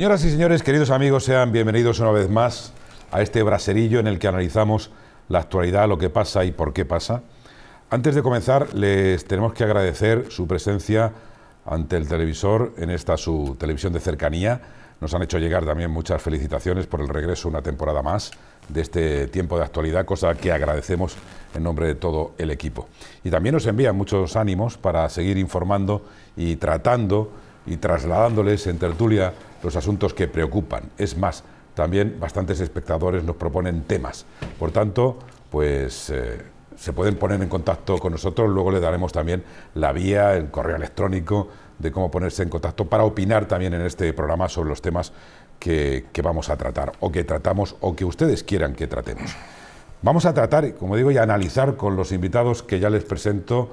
Señoras y señores, queridos amigos, sean bienvenidos una vez más a este braserillo en el que analizamos la actualidad, lo que pasa y por qué pasa. Antes de comenzar, les tenemos que agradecer su presencia ante el televisor en esta su televisión de cercanía. Nos han hecho llegar también muchas felicitaciones por el regreso una temporada más de este tiempo de actualidad, cosa que agradecemos en nombre de todo el equipo. Y también nos envían muchos ánimos para seguir informando y tratando y trasladándoles en tertulia los asuntos que preocupan. Es más, también bastantes espectadores nos proponen temas. Por tanto, pues eh, se pueden poner en contacto con nosotros, luego le daremos también la vía, el correo electrónico de cómo ponerse en contacto para opinar también en este programa sobre los temas que, vamos a tratar o que tratamos o que ustedes quieran que tratemos. Vamos a tratar, como digo, y analizar con los invitados que ya les presento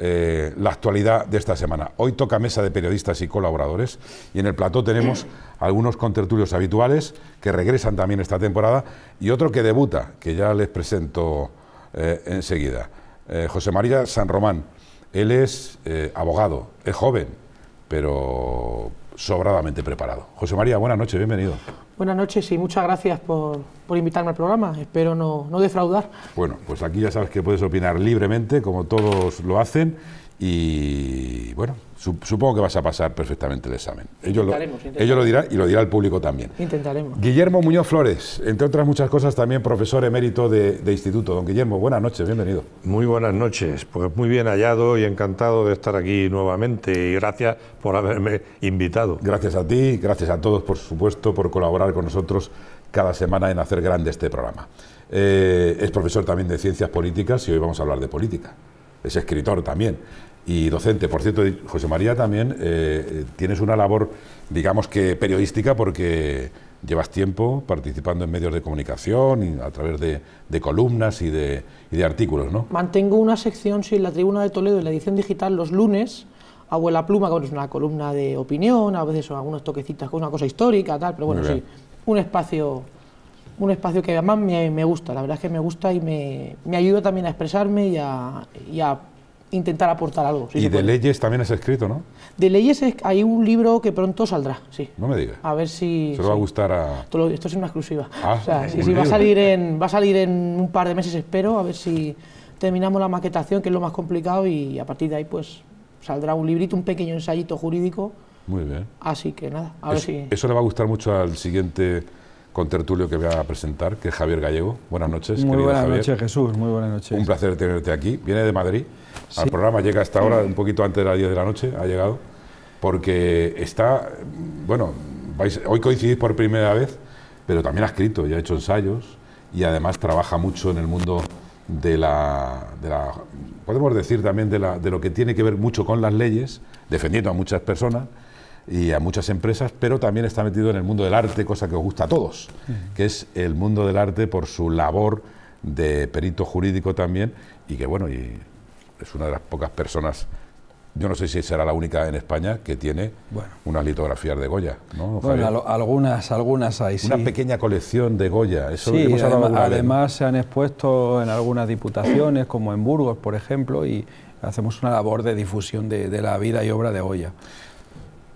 eh, la actualidad de esta semana. Hoy toca mesa de periodistas y colaboradores y en el plató tenemos algunos contertulios habituales que regresan también esta temporada y otro que debuta, que ya les presento eh, enseguida. Eh, José María San Román, él es abogado, es joven, pero sobradamente preparado. José María, buenas noches, bienvenido. Buenas noches y muchas gracias por, por invitarme al programa. Espero no, no defraudar. Bueno, pues aquí ya sabes que puedes opinar libremente, como todos lo hacen, y bueno, supongo que vas a pasar perfectamente el examen. Ellos, lo, ellos lo dirán y lo dirá el público también. Intentaremos. Guillermo Muñoz Flores, entre otras muchas cosas, también profesor emérito de, instituto. Don Guillermo, buenas noches, bienvenido. Muy buenas noches, pues muy bien hallado y encantado de estar aquí nuevamente y gracias por haberme invitado. Gracias a ti, gracias a todos, por supuesto, por colaborar con nosotros cada semana en hacer grande este programa. Eh, es profesor también de ciencias políticas y hoy vamos a hablar de política. Es escritor también y docente. Por cierto, José María también eh, tienes una labor, digamos que periodística, porque llevas tiempo participando en medios de comunicación y a través de, columnas y de, y de, artículos, ¿no? Mantengo una sección, sí, en la Tribuna de Toledo, en la edición digital, los lunes, la Pluma, que es una columna de opinión, a veces son algunos toquecitas con una cosa histórica, tal, pero bueno, sí, un espacio un espacio que además me, me, gusta, la verdad es que me gusta y me, me ayuda también a expresarme y a, y a intentar aportar algo. y de leyes también es escrito, ¿no? De leyes hay un libro que pronto saldrá, sí. No me digas. A ver si... Se va a gustar a... Esto, es una exclusiva. Ah, o sea, sí, va, a salir en, va a salir en un par de meses, espero, a ver si terminamos la maquetación, que es lo más complicado, y a partir de ahí pues saldrá un librito, un pequeño ensayito jurídico. Muy bien. Así que nada, a ver si... Eso le va a gustar mucho al siguiente con Tertulio que voy a presentar, que es Javier Gallego. Buenas noches. Muy buenas noches, Jesús. Muy buenas noches. Un placer tenerte aquí. Viene de Madrid. Al programa llega hasta ahora, un poquito antes de las 10 de la noche, ha llegado, porque está, bueno, hoy coincidís por primera vez, pero también ha escrito y ha hecho ensayos y además trabaja mucho en el mundo de la, de la podemos decir también de lo que tiene que ver mucho con las leyes, defendiendo a muchas personas y a muchas empresas, pero también está metido en el mundo del arte, cosa que os gusta a todos, que es el mundo del arte por su labor de perito jurídico también, y que bueno, y es una de las pocas personas, yo no sé si será la única en España que tiene unas litografías de Goya. bueno, algunas, algunas hay, Una pequeña colección de Goya, eso sí, hemos además se han expuesto en algunas diputaciones, como en Burgos, por ejemplo, y hacemos una labor de difusión de, de la vida y obra de Goya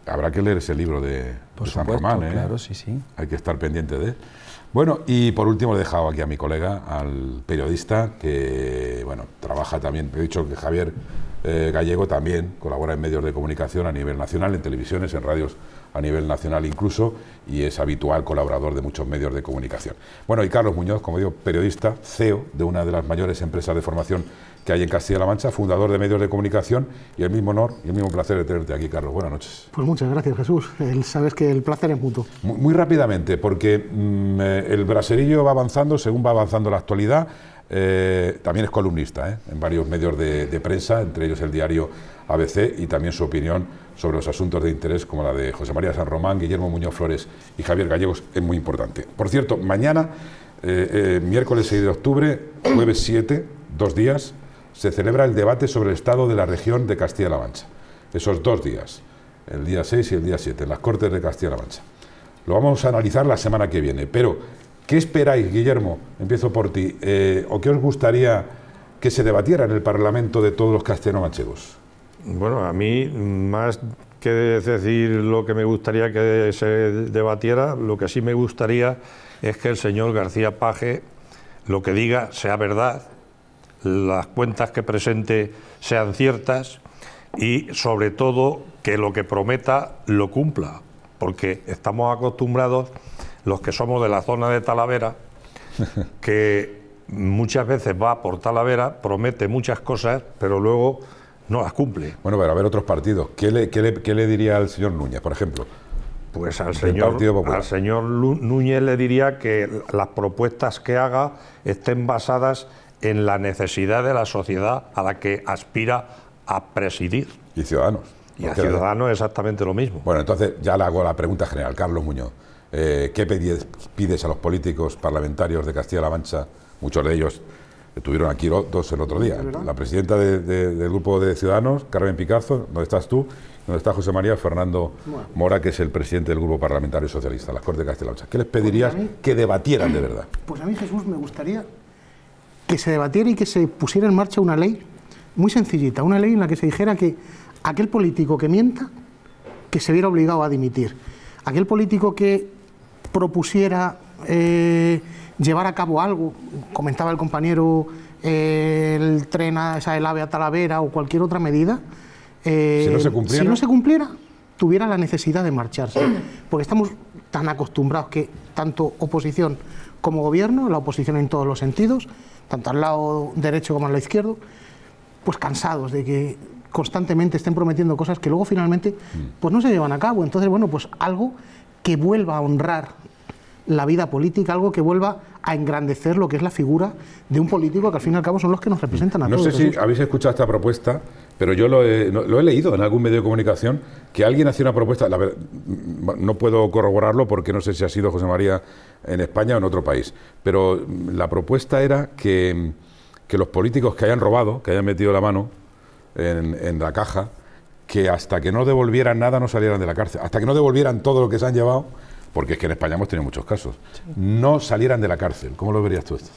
habrá que leer ese libro de, San Román, ¿eh? Claro, sí, sí. Hay que estar pendiente de Bueno, y por último he dejado aquí a mi colega, al periodista, que bueno, trabaja también, he dicho que Javier eh, Gallego también colabora en medios de comunicación a nivel nacional, en televisiones, en radios a nivel nacional incluso, y es habitual colaborador de muchos medios de comunicación. Bueno, y Carlos Muñoz, como digo, periodista, CEO de una de las mayores empresas de formación que hay en Castilla-La Mancha, fundador de medios de comunicación, y el mismo honor y el mismo placer de tenerte aquí, Carlos. Buenas noches. Pues muchas gracias, Jesús. sabes que el placer es mutuo. Muy, rápidamente, porque mm, eh, el braserillo va avanzando según va avanzando la actualidad. Eh, también es columnista ¿eh? en varios medios de, prensa, entre ellos el diario ABC, y también su opinión sobre los asuntos de interés como la de José María San Román, Guillermo Muñoz Flores y Javier Gallegos es muy importante. Por cierto, mañana, miércoles 6 de octubre, jueves 7, dos días, se celebra el debate sobre el estado de la región de Castilla-La Mancha. Esos dos días, el día 6 y el día 7, en las Cortes de Castilla-La Mancha. Lo vamos a analizar la semana que viene, pero ¿qué esperáis, Guillermo? Empiezo por ti. Eh, ¿O qué os gustaría que se debatiera en el Parlamento de todos los castellano-manchegos? Bueno, a mí más que decir lo que me gustaría que se debatiera, lo que sí me gustaría es que el señor García Paje lo que diga sea verdad las cuentas que presente sean ciertas y sobre todo que lo que prometa lo cumpla, porque estamos acostumbrados, los que somos de la zona de Talavera, que muchas veces va por Talavera, promete muchas cosas, pero luego no las cumple. Bueno, pero a ver otros partidos. ¿Qué le, qué le, le diría al señor Núñez, por ejemplo? Pues al señor, al señor Núñez le diría que las propuestas que haga estén basadas en la necesidad de la sociedad a la que aspira a presidir. Y ciudadanos. Y a ciudadanos exactamente lo mismo. Bueno, entonces ya le hago la pregunta general. Carlos Muñoz, eh, ¿qué pides, a los políticos parlamentarios de Castilla-La Mancha? Muchos de ellos estuvieron aquí dos el otro día. La presidenta del grupo de Ciudadanos, Carmen Picazo, ¿dónde estás tú, ¿Dónde está José María Fernando Mora, que es el presidente del Grupo Parlamentario Socialista, las Cortes de Castilla-La Mancha. ¿Qué les pedirías pues que debatieran de verdad? Pues a mí, Jesús, me gustaría que se debatiera y que se pusiera en marcha una ley muy sencillita, una ley en la que se dijera que aquel político que mienta, que se viera obligado a dimitir, aquel político que propusiera eh, llevar a cabo algo, comentaba el compañero eh, el tren, a, esa el ave a Talavera o cualquier otra medida, si, no se eh, cumpliera, si no se cumpliera, tuviera la necesidad de marcharse. Porque estamos tan acostumbrados que tanto oposición como gobierno, la oposición en todos los sentidos, tanto al lado derecho como al lado izquierdo, pues cansados de que constantemente estén prometiendo cosas que luego finalmente mm. pues no se llevan a cabo. Entonces, bueno, pues algo que vuelva a honrar la vida política, algo que vuelva a engrandecer lo que es la figura de un político que al fin y al cabo son los que nos representan a todos. No sé si habéis escuchado esta propuesta pero yo lo he, lo he, leído en algún medio de comunicación que alguien hacía una propuesta, la no puedo corroborarlo porque no sé si ha sido José María en España o en otro país, pero mm, la propuesta era mm, que, los políticos que hayan robado, que hayan metido la mano en, en la caja, que hasta que no devolvieran nada no salieran de la cárcel, hasta que no devolvieran todo lo que se han llevado, porque es que en España hemos tenido muchos casos, no salieran de la cárcel. ¿Cómo lo verías tú esto?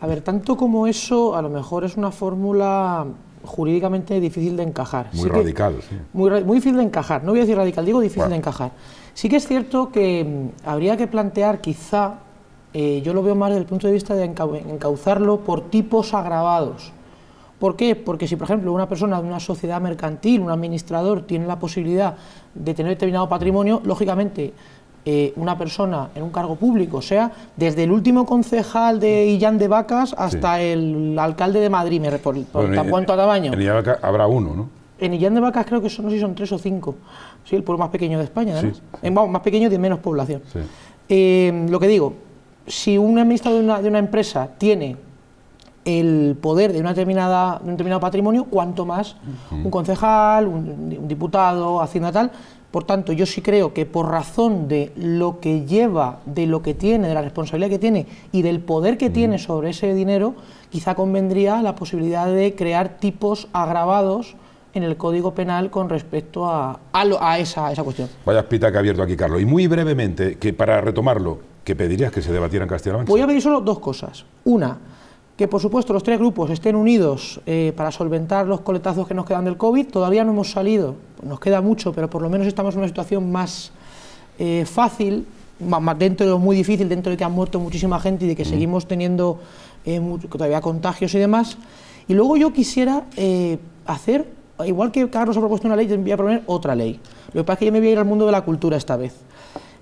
A ver, tanto como eso, a lo mejor es una fórmula jurídicamente difícil de encajar. Muy radical. Muy, difícil de encajar. No voy a decir radical, digo difícil de encajar. Sí que es cierto que mm, habría que plantear quizá, eh, yo lo veo más desde el punto de vista de encauzarlo por tipos agravados. ¿Por qué? Porque si, por ejemplo, una persona de una sociedad mercantil, un administrador, tiene la posibilidad de tener determinado patrimonio, lógicamente eh, una persona en un cargo público, o sea, desde el último concejal de Illán de Vacas hasta el alcalde de Madrid, me por, a tamaño. En de Vacas habrá uno, ¿no? En Illán de Vacas creo que son, no son tres o cinco, sí, el pueblo más pequeño de España, además. Eh, más pequeño y de menos población. Eh, lo que digo, si un administrador de una, empresa tiene el poder de, una determinada, un determinado patrimonio, cuanto más un concejal, un, un diputado, Hacienda tal, por tanto, yo sí creo que por razón de lo que lleva, de lo que tiene, de la responsabilidad que tiene y del poder que tiene sobre ese dinero, quizá convendría la posibilidad de crear tipos agravados en el Código Penal con respecto a, a, esa, cuestión. Vaya pita que ha abierto aquí, Carlos. Y muy brevemente, que para retomarlo, ¿qué pedirías que se debatiera en castilla Voy a pedir solo dos cosas. Una, que por supuesto los tres grupos estén unidos eh, para solventar los coletazos que nos quedan del COVID. Todavía no hemos salido, nos queda mucho, pero por lo menos estamos en una situación más eh, fácil, más, dentro de lo muy difícil, dentro de que han muerto muchísima gente y de que mm. seguimos teniendo eh, todavía contagios y demás. Y luego yo quisiera hacer, igual que Carlos ha propuesto una ley, voy a proponer otra ley. Lo que pasa es que yo me voy a ir al mundo de la cultura esta vez.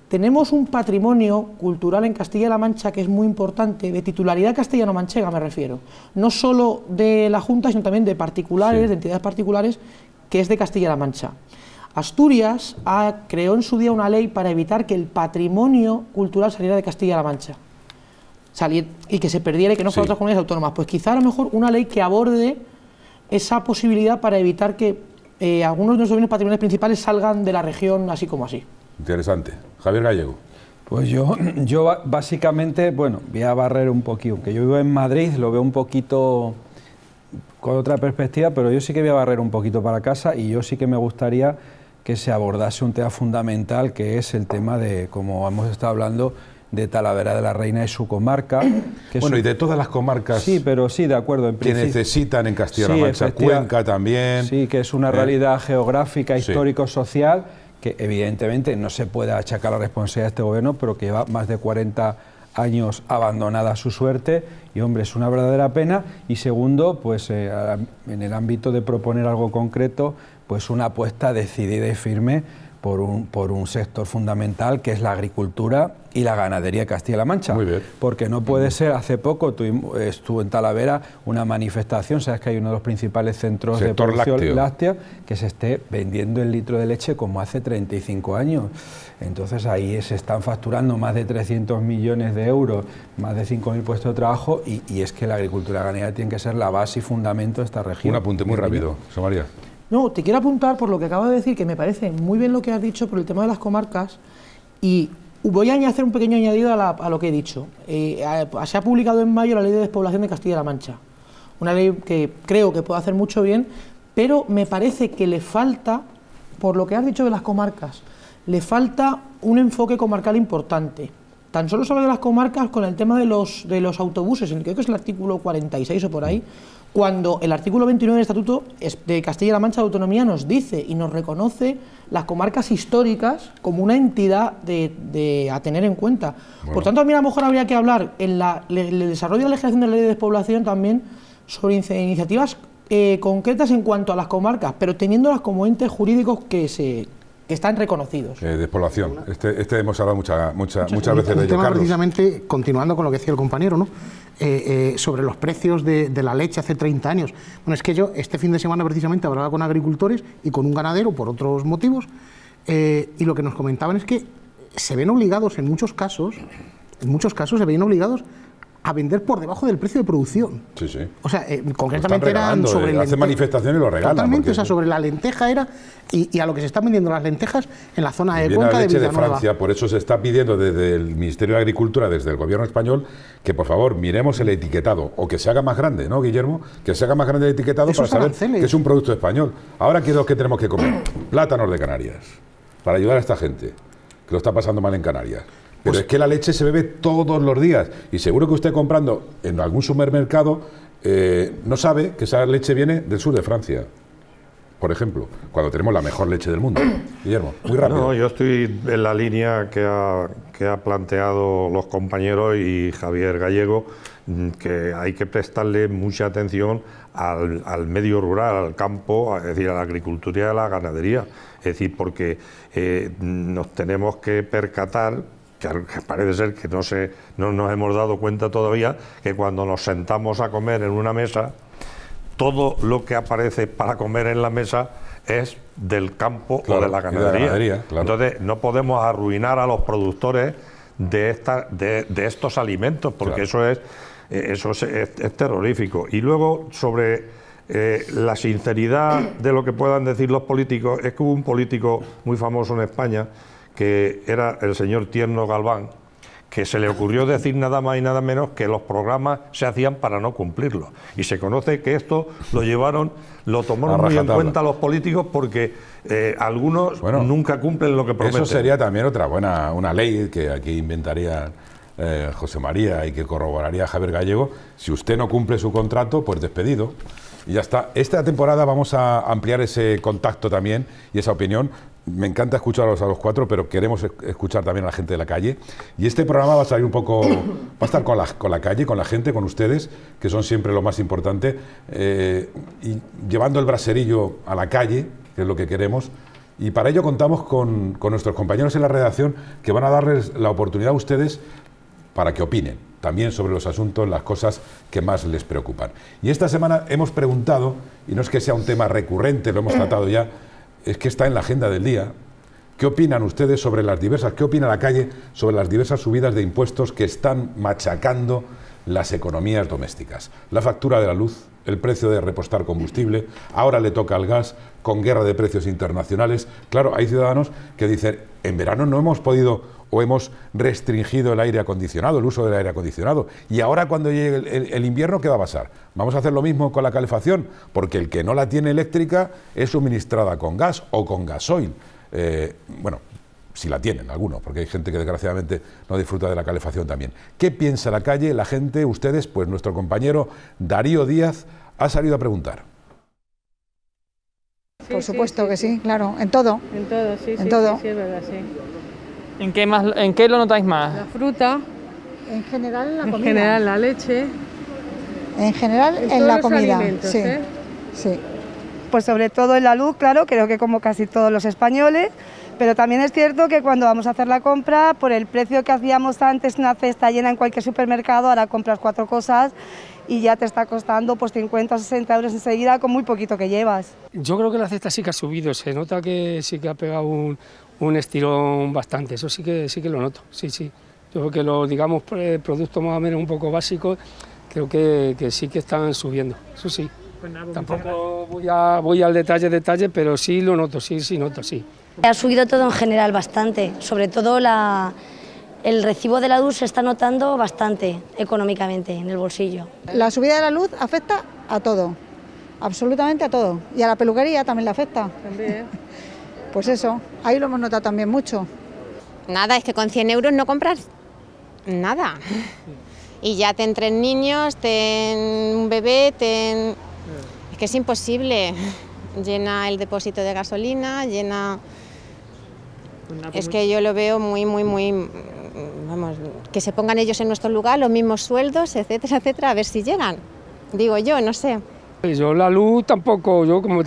Tenemos un patrimonio cultural en Castilla-La Mancha que es muy importante, de titularidad castellano-manchega me refiero, no solo de la Junta, sino también de particulares, de entidades particulares, que es de Castilla-La Mancha. Asturias creó en su día una ley para evitar que el patrimonio cultural saliera de Castilla-La Mancha y que se perdiera y que no fuera otras comunidades autónomas. Pues quizá a lo mejor una ley que aborde esa posibilidad para evitar que eh, algunos de nuestros bienes patrimoniales principales salgan de la región así como así. Interesante. Javier Gallego. Pues yo, yo básicamente, bueno, voy a barrer un poquito, que yo vivo en Madrid, lo veo un poquito con otra perspectiva, pero yo sí que voy a barrer un poquito para casa y yo sí que me gustaría que se abordase un tema fundamental que es el tema de, como hemos estado hablando, de Talavera de la Reina y su comarca. Que bueno, y de todas las comarcas. Sí, pero sí, de acuerdo. En que necesitan en Castilla-La Mancha, Cuenca también. Sí, que es una ¿eh? realidad geográfica, histórico-social que evidentemente no se puede achacar la responsabilidad de este gobierno, pero que lleva más de 40 años abandonada su suerte y hombre es una verdadera pena y segundo pues eh, en el ámbito de proponer algo concreto pues una apuesta decidida y firme por un, sector fundamental que es la agricultura y la ganadería de Castilla-La Mancha. Porque no puede ser, hace poco estuvo en Talavera una manifestación, sabes que hay uno de los principales centros de producción láctea que se esté vendiendo el litro de leche como hace 35 años. Entonces ahí se están facturando más de 300 millones de euros, más de 5.000 puestos de trabajo y, es que la agricultura ganadera tiene que ser la base y fundamento de esta región. Un apunte muy rápido, María... No, te quiero apuntar por lo que acabo de decir, que me parece muy bien lo que has dicho por el tema de las comarcas y voy a hacer un pequeño añadido a, lo que he dicho. Eh, se ha publicado en mayo la ley de despoblación de Castilla-La Mancha, una ley que creo que puede hacer mucho bien, pero me parece que le falta, por lo que has dicho de las comarcas, le falta un enfoque comarcal importante. Tan solo sobre las comarcas con el tema de los, de los autobuses, en creo que es el artículo 46 o por ahí, cuando el artículo 29 del Estatuto de Castilla-La Mancha de Autonomía nos dice y nos reconoce las comarcas históricas como una entidad a tener en cuenta. Por tanto, a mí a lo mejor habría que hablar en la, el desarrollo de la legislación de la ley de despoblación también sobre iniciativas eh, concretas en cuanto a las comarcas, pero teniéndolas como entes jurídicos que se que están reconocidos. Eh, despoblación. Este, este, hemos hablado mucha, muchas, muchas veces de ello. Tema precisamente continuando con lo que decía el compañero, ¿no? Eh, eh, sobre los precios de, la leche hace 30 años. Bueno, es que yo este fin de semana precisamente hablaba con agricultores y con un ganadero por otros motivos, eh, y lo que nos comentaban es que se ven obligados en muchos casos, en muchos casos se ven obligados a vender por debajo del precio de producción. Sí, sí. O sea, eh, concretamente eran sobre eh, lenteja. manifestaciones y lo Totalmente, o sea, sobre la lenteja era y, a lo que se están vendiendo las lentejas en la zona de Cuenca de de Francia, por eso se está pidiendo desde el Ministerio de Agricultura, desde el Gobierno español, que por favor miremos el etiquetado o que se haga más grande, ¿no, Guillermo? Que se haga más grande el etiquetado para saber que es un producto español. Ahora qué que tenemos que comer? Plátanos de Canarias para ayudar a esta gente que lo está pasando mal en Canarias pues, es que la leche se bebe todos los días y seguro que usted comprando en algún supermercado eh, no sabe que esa leche viene del sur de Francia. Por ejemplo, cuando tenemos la mejor leche del mundo. Guillermo, muy rápido. No, yo estoy en la línea que ha, que ha planteado los compañeros y Javier Gallego, mm, que hay que prestarle mucha atención al, medio rural, al campo, es decir, a la agricultura y a la ganadería. Es decir, porque eh, nos tenemos que percatar parece ser que no, se, no nos hemos dado cuenta todavía que cuando nos sentamos a comer en una mesa, todo lo que aparece para comer en la mesa es del campo o de la ganadería. Entonces, no podemos arruinar a los productores de, esta, de, estos alimentos, porque eso, es, eh, eso es, terrorífico. Y luego, sobre eh, la sinceridad de lo que puedan decir los políticos, es que hubo un político muy famoso en España, que era el señor Tierno Galván, que se le ocurrió decir nada más y nada menos que los programas se hacían para no cumplirlos. Y se conoce que esto lo llevaron, lo tomaron muy en cuenta los políticos porque eh, algunos pues nunca cumplen lo que prometen. Eso sería también otra buena una ley que aquí inventaría eh, José María y que corroboraría Javier Gallego. Si usted no cumple su contrato, pues despedido. Y ya está. Esta temporada vamos a ampliar ese contacto también y esa opinión me encanta escucharlos a los cuatro, pero queremos escuchar también a la gente de la calle. Y este programa va a salir un poco, va a estar con la, calle, con la gente, con ustedes, que son siempre lo más importante, eh, y llevando el braserillo a la calle, que es lo que queremos. Y para ello contamos con, con nuestros compañeros en la redacción que van a darles la oportunidad a ustedes para que opinen también sobre los asuntos, las cosas que más les preocupan. Y esta semana hemos preguntado, y no es que sea un tema recurrente, lo hemos tratado ya, es que está en la agenda del día. ¿Qué opinan ustedes sobre las diversas, qué opina la calle sobre las diversas subidas de impuestos que están machacando las economías domésticas? La factura de la luz, el precio de repostar combustible, ahora le toca al gas, con guerra de precios internacionales. Claro, hay ciudadanos que dicen, en verano no hemos podido o hemos restringido el aire acondicionado, el uso del aire acondicionado. Y ahora cuando llegue el, invierno, ¿qué va a pasar? Vamos a hacer lo mismo con la calefacción, porque el que no la tiene eléctrica es suministrada con gas o con gasoil. Eh, bueno, si la tienen algunos, porque hay gente que desgraciadamente no disfruta de la calefacción también. ¿Qué piensa la calle, la gente, ustedes? Pues nuestro compañero Darío Díaz ha salido a preguntar. Por supuesto que sí, claro, en todo. En todo, sí, sí, sí, es verdad, sí. ¿En qué, más, ¿En qué lo notáis más? La fruta. En general la comida. En general la leche. En general en, la comida. Sí. ¿eh? sí. Pues sobre todo en la luz, claro, creo que como casi todos los españoles. Pero también es cierto que cuando vamos a hacer la compra, por el precio que hacíamos antes, una cesta llena en cualquier supermercado, ahora compras cuatro cosas y ya te está costando pues 50 o 60 euros enseguida con muy poquito que llevas. Yo creo que la cesta sí que ha subido, se nota que sí que ha pegado un, un estirón bastante, eso sí que, sí que lo noto, sí, sí. Yo creo que los, digamos, pues, productos más o menos un poco básicos, creo que, sí que están subiendo, eso sí. Pues pues Tampoco voy, voy al detalle, detalle, pero sí lo noto, sí, sí noto, sí. Ha subido todo en general bastante, sobre todo la, el recibo de la luz se está notando bastante económicamente en el bolsillo. La subida de la luz afecta a todo, absolutamente a todo, y a la peluquería también le afecta. También. Pues eso, ahí lo hemos notado también mucho. Nada, es que con 100 euros no compras nada. Y ya ten tres niños, ten un bebé, ten... Es que es imposible. Llena el depósito de gasolina, llena... Es que yo lo veo muy, muy, muy... Vamos, que se pongan ellos en nuestro lugar, los mismos sueldos, etcétera, etcétera, a ver si llegan. Digo yo, no sé. Yo la luz tampoco, yo como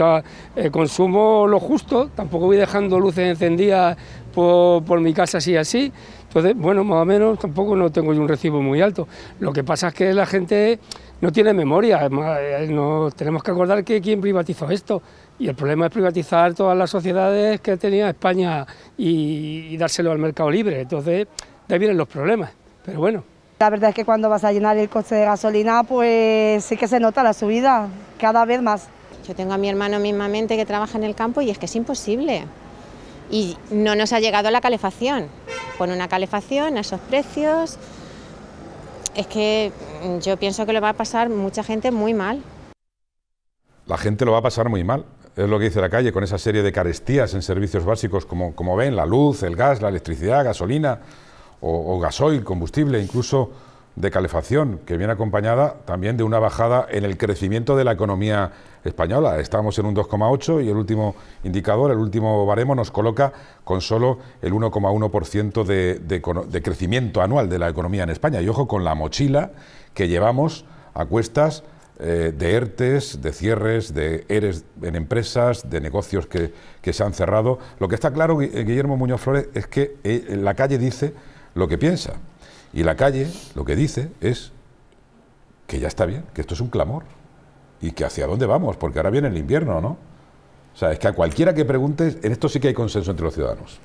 eh, consumo lo justo, tampoco voy dejando luces encendidas por, mi casa así así. Entonces, bueno, más o menos tampoco no tengo yo un recibo muy alto. Lo que pasa es que la gente no tiene memoria, eh, no tenemos que acordar que quién privatizó esto. Y el problema es privatizar todas las sociedades que tenía España y, y dárselo al mercado libre. Entonces, de ahí vienen los problemas. Pero bueno, la verdad es que cuando vas a llenar el coche de gasolina, pues sí que se nota la subida, cada vez más. Yo tengo a mi hermano mismamente que trabaja en el campo y es que es imposible. Y no nos ha llegado la calefacción. Con una calefacción a esos precios, es que yo pienso que le va a pasar mucha gente muy mal. La gente lo va a pasar muy mal, es lo que dice la calle, con esa serie de carestías en servicios básicos, como, como ven, la luz, el gas, la electricidad, gasolina o, gasoil, combustible, incluso de calefacción, que viene acompañada también de una bajada en el crecimiento de la economía española. Estamos en un 2,8 y el último indicador, el último baremo, nos coloca con solo el 1,1% de, crecimiento anual de la economía en España. Y ojo con la mochila que llevamos a cuestas eh, de ERTES, de cierres, de ERES en empresas, de negocios que, que se han cerrado. Lo que está claro, Guillermo Muñoz Flores, es que eh, la calle dice lo que piensa. Y la calle lo que dice es que ya está bien, que esto es un clamor y que hacia dónde vamos, porque ahora viene el invierno, ¿no? O sea, es que a cualquiera que preguntes, en esto sí que hay consenso entre los ciudadanos.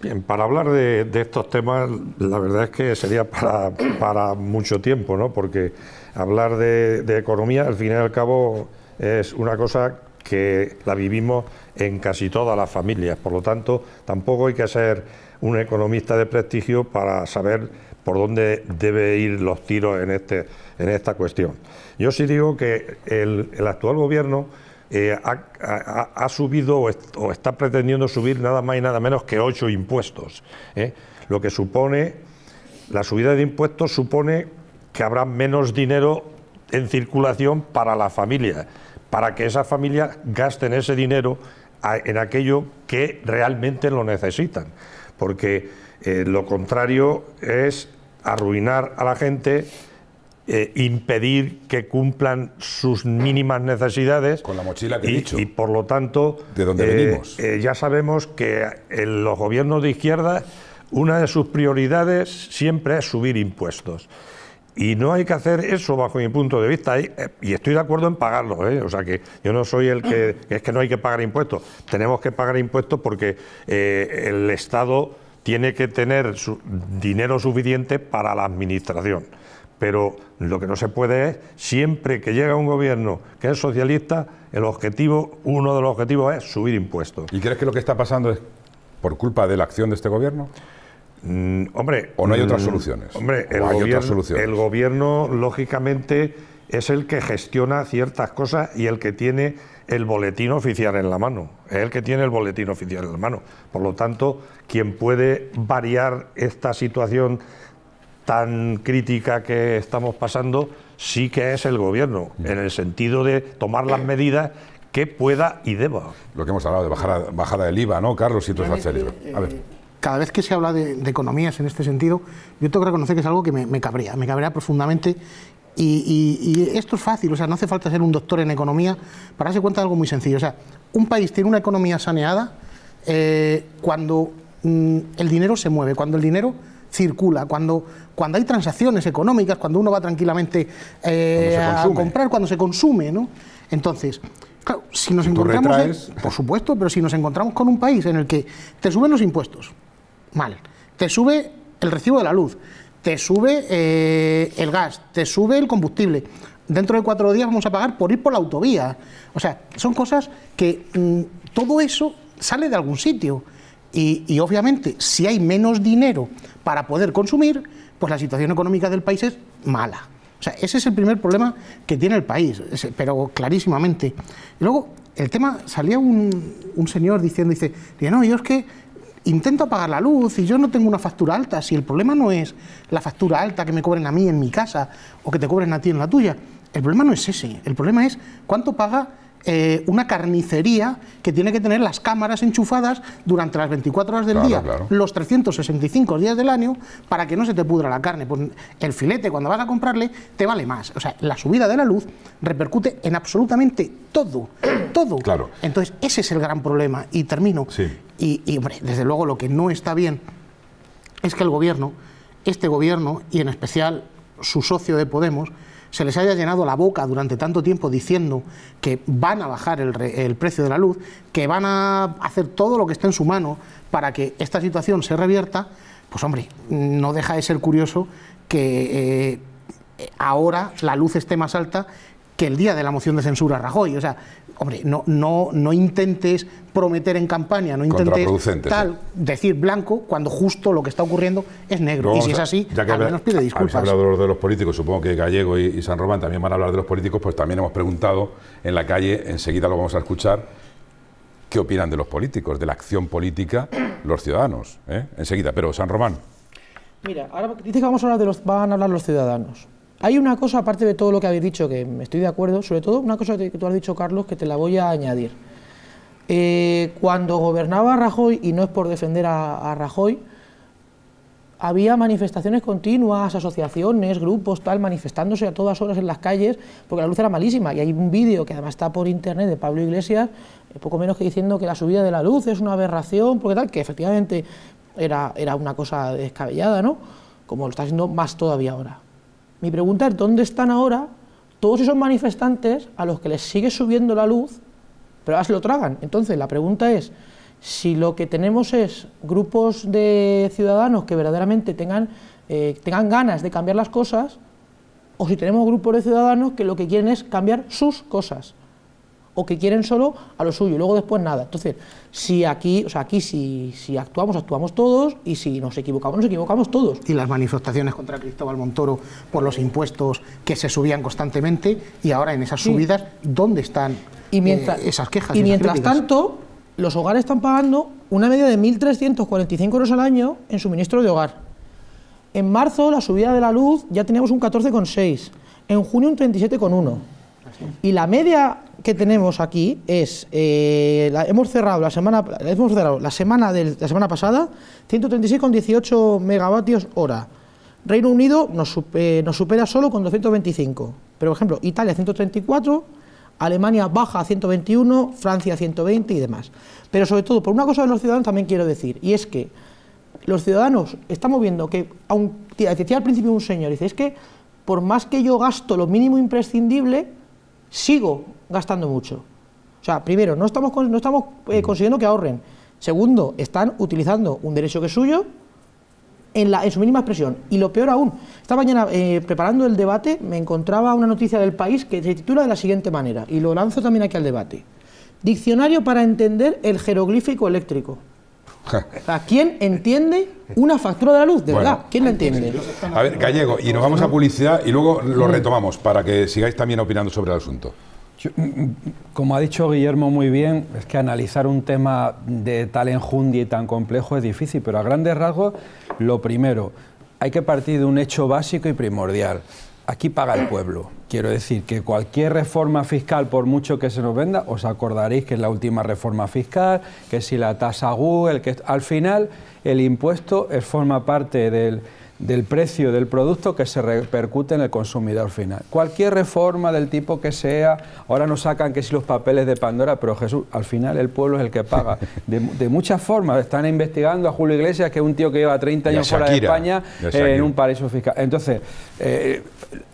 Bien, para hablar de, estos temas, la verdad es que sería para, mucho tiempo, ¿no? Porque hablar de, economía, al fin y al cabo, es una cosa que la vivimos en casi todas las familias. Por lo tanto, tampoco hay que hacer un economista de prestigio para saber por dónde debe ir los tiros en, este, en esta cuestión. Yo sí digo que el, actual gobierno eh, ha, subido o, está pretendiendo subir nada más y nada menos que ocho impuestos. ¿eh? Lo que supone, la subida de impuestos supone que habrá menos dinero en circulación para la familia, para que esas familias gasten ese dinero en aquello que realmente lo necesitan porque eh, lo contrario es arruinar a la gente, eh, impedir que cumplan sus mínimas necesidades. Con la mochila que he dicho. Y por lo tanto, ¿De dónde eh, venimos? ya sabemos que en los gobiernos de izquierda una de sus prioridades siempre es subir impuestos. Y no hay que hacer eso bajo mi punto de vista. Y estoy de acuerdo en pagarlo. ¿eh? O sea que yo no soy el que... Es que no hay que pagar impuestos. Tenemos que pagar impuestos porque eh, el Estado tiene que tener su, dinero suficiente para la administración. Pero lo que no se puede es, siempre que llega un gobierno que es socialista, el objetivo, uno de los objetivos es subir impuestos. ¿Y crees que lo que está pasando es por culpa de la acción de este gobierno? Mm, hombre, o no hay otras mm, soluciones. Hombre, el, gobierno, lógicamente, es el que gestiona ciertas cosas y el que tiene el boletín oficial en la mano. Es el que tiene el boletín oficial en la mano. Por lo tanto, quien puede variar esta situación tan crítica que estamos pasando, sí que es el gobierno, mm. en el sentido de tomar las medidas que pueda y deba. Lo que hemos hablado de bajada, bajada del IVA, ¿no, Carlos? es IVA. A ver cada vez que se habla de, economías en este sentido, yo tengo que reconocer que es algo que me, cabrea, me cabrea profundamente. Y, esto es fácil, o sea, no hace falta ser un doctor en economía para darse cuenta de algo muy sencillo. O sea, un país tiene una economía saneada eh, cuando mm, el dinero se mueve, cuando el dinero circula, cuando, cuando hay transacciones económicas, cuando uno va tranquilamente eh, a comprar, cuando se consume, ¿no? Entonces, claro, si nos encontramos... por supuesto, pero si nos encontramos con un país en el que te suben los impuestos, mal. Te sube el recibo de la luz, te sube eh, el gas, te sube el combustible. Dentro de cuatro días vamos a pagar por ir por la autovía. O sea, son cosas que mm, todo eso sale de algún sitio. Y, obviamente, si hay menos dinero para poder consumir, pues la situación económica del país es mala. O sea, ese es el primer problema que tiene el país, pero clarísimamente. Y luego, el tema, salía un, un señor diciendo, dice, no, yo es que intento apagar la luz y yo no tengo una factura alta, si el problema no es la factura alta que me cobren a mí en mi casa o que te cobren a ti en la tuya, el problema no es ese, el problema es cuánto paga eh, una carnicería que tiene que tener las cámaras enchufadas durante las 24 horas del día, los 365 días del año, para que no se te pudra la carne. Pues el filete, cuando vas a comprarle, te vale más. O sea, la subida de la luz repercute en absolutamente todo, todo. Claro. Entonces, ese es el gran problema. Y termino. Y, y, hombre, desde luego lo que no está bien es que el gobierno, este gobierno, y en especial su socio de Podemos, se les haya llenado la boca durante tanto tiempo diciendo que van a bajar el, precio de la luz, que van a hacer todo lo que esté en su mano para que esta situación se revierta, pues hombre, no deja de ser curioso que eh, ahora la luz esté más alta que el día de la moción de censura Rajoy. O sea, hombre, no, no, no intentes prometer en campaña, no intentes tal, decir blanco cuando justo lo que está ocurriendo es negro. y si es así, ya que al menos pide disculpas. hablado de los políticos, supongo que Gallego y, San Román también van a hablar de los políticos, pues también hemos preguntado en la calle, enseguida lo vamos a escuchar, qué opinan de los políticos, de la acción política, los ciudadanos. Eh? Enseguida, pero San Román. Mira, ahora dice que vamos de los, van a hablar los ciudadanos. Hay una cosa, aparte de todo lo que habéis dicho, que estoy de acuerdo, sobre todo una cosa que tú has dicho, Carlos, que te la voy a añadir. Eh, cuando gobernaba Rajoy, y no es por defender a, Rajoy, había manifestaciones continuas, asociaciones, grupos, tal, manifestándose a todas horas en las calles, porque la luz era malísima. Y hay un vídeo que además está por internet de Pablo Iglesias, eh, poco menos que diciendo que la subida de la luz es una aberración, porque tal, que efectivamente era, era una cosa descabellada, ¿no? Como lo está siendo más todavía ahora. Mi pregunta es, ¿dónde están ahora todos esos manifestantes a los que les sigue subiendo la luz, pero ahora se lo tragan? Entonces, la pregunta es, si lo que tenemos es grupos de ciudadanos que verdaderamente tengan, eh, tengan ganas de cambiar las cosas, o si tenemos grupos de ciudadanos que lo que quieren es cambiar sus cosas o que quieren solo a lo suyo y luego después nada. Entonces, si aquí, o sea, aquí si, si actuamos, actuamos todos y si nos equivocamos, nos equivocamos todos. Y las manifestaciones contra Cristóbal Montoro por los impuestos que se subían constantemente y ahora en esas subidas, ¿dónde están y eh, mientras, esas quejas? Y, y mientras tanto, los hogares están pagando una media de 1.345 euros al año en suministro de hogar. En marzo, la subida de la luz ya teníamos un 14,6, en junio un 37,1 y la media que tenemos aquí es, eh, la, hemos cerrado la semana, hemos la semana de la semana pasada 136,18 megavatios hora. Reino Unido nos, eh, supera solo con 225. Pero, por ejemplo, Italia 134, Alemania baja a 121, Francia 120 y demás. Pero sobre todo, por una cosa de los ciudadanos también quiero decir, y es que los ciudadanos estamos viendo que, aunque decía al principio un señor, dice, es que por más que yo gasto lo mínimo imprescindible, sigo gastando mucho. O sea, primero, no estamos, no estamos eh, mm. consiguiendo que ahorren. Segundo, están utilizando un derecho que es suyo en, la, en su mínima expresión. Y lo peor aún, esta mañana eh, preparando el debate me encontraba una noticia del país que se titula de la siguiente manera, y lo lanzo también aquí al debate. Diccionario para entender el jeroglífico eléctrico. ¿A quién entiende una factura de la luz? De verdad, ¿quién la entiende? A ver, Gallego, y nos vamos a publicidad y luego lo retomamos para que sigáis también opinando sobre el asunto. Mm, mm, como ha dicho Guillermo muy bien, es que analizar un tema de tal enjundia y tan complejo es difícil, pero a grandes rasgos, lo primero, hay que partir de un hecho básico y primordial aquí paga el pueblo. Quiero decir que cualquier reforma fiscal, por mucho que se nos venda, os acordaréis que es la última reforma fiscal, que si la tasa Google, que al final el impuesto eh, forma parte del del precio del producto que se repercute en el consumidor final. Cualquier reforma del tipo que sea, ahora nos sacan que si los papeles de Pandora, pero Jesús, al final el pueblo es el que paga. De, muchas formas, están investigando a Julio Iglesias, que es un tío que lleva 30 años fuera de España, eh, en un paraíso fiscal. Entonces, eh,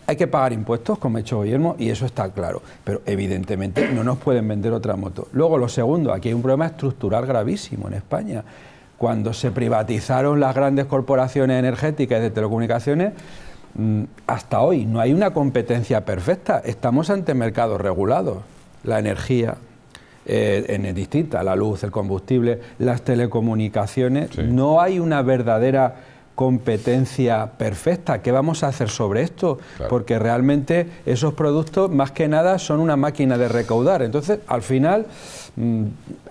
hay que pagar impuestos, como ha hecho Guillermo, y eso está claro. Pero evidentemente no nos pueden vender otra moto. Luego, lo segundo, aquí hay un problema estructural gravísimo en España cuando se privatizaron las grandes corporaciones energéticas ...y de telecomunicaciones, mm, hasta hoy no hay una competencia perfecta. Estamos ante mercados regulados. La energía eh, es en distinta, la luz, el combustible, las telecomunicaciones. No hay una verdadera competencia perfecta. ¿Qué vamos a hacer sobre esto? Porque realmente esos productos, más que nada, son una máquina de recaudar. Entonces, al final Mm.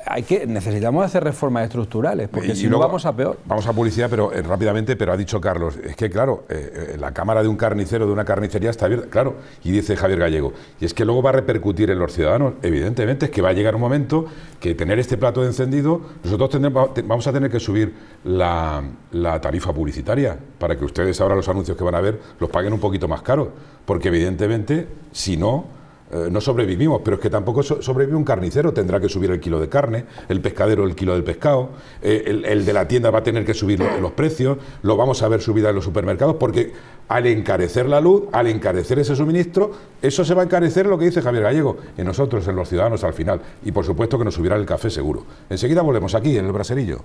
hay que necesitamos hacer reformas estructurales porque si no vamos a peor vamos a publicidad pero eh, rápidamente pero ha dicho Carlos es que claro eh, eh, la cámara de un carnicero de una carnicería está abierta claro y dice Javier Gallego y es que luego va a repercutir en los ciudadanos evidentemente es que va a llegar un momento que tener este plato de encendido nosotros vamos a tener que subir la, la tarifa publicitaria para que ustedes ahora los anuncios que van a ver los paguen un poquito más caro porque evidentemente si no eh, no sobrevivimos, pero es que tampoco sobrevive un carnicero, tendrá que subir el kilo de carne, el pescadero el kilo del pescado, eh, el, de la tienda va a tener que subir los, los precios, lo vamos a ver subida en los supermercados, porque al encarecer la luz, al encarecer ese suministro, eso se va a encarecer lo que dice Javier Gallego, en nosotros, en los ciudadanos al final, y por supuesto que nos subirá el café seguro. Enseguida volvemos aquí, en el braserillo.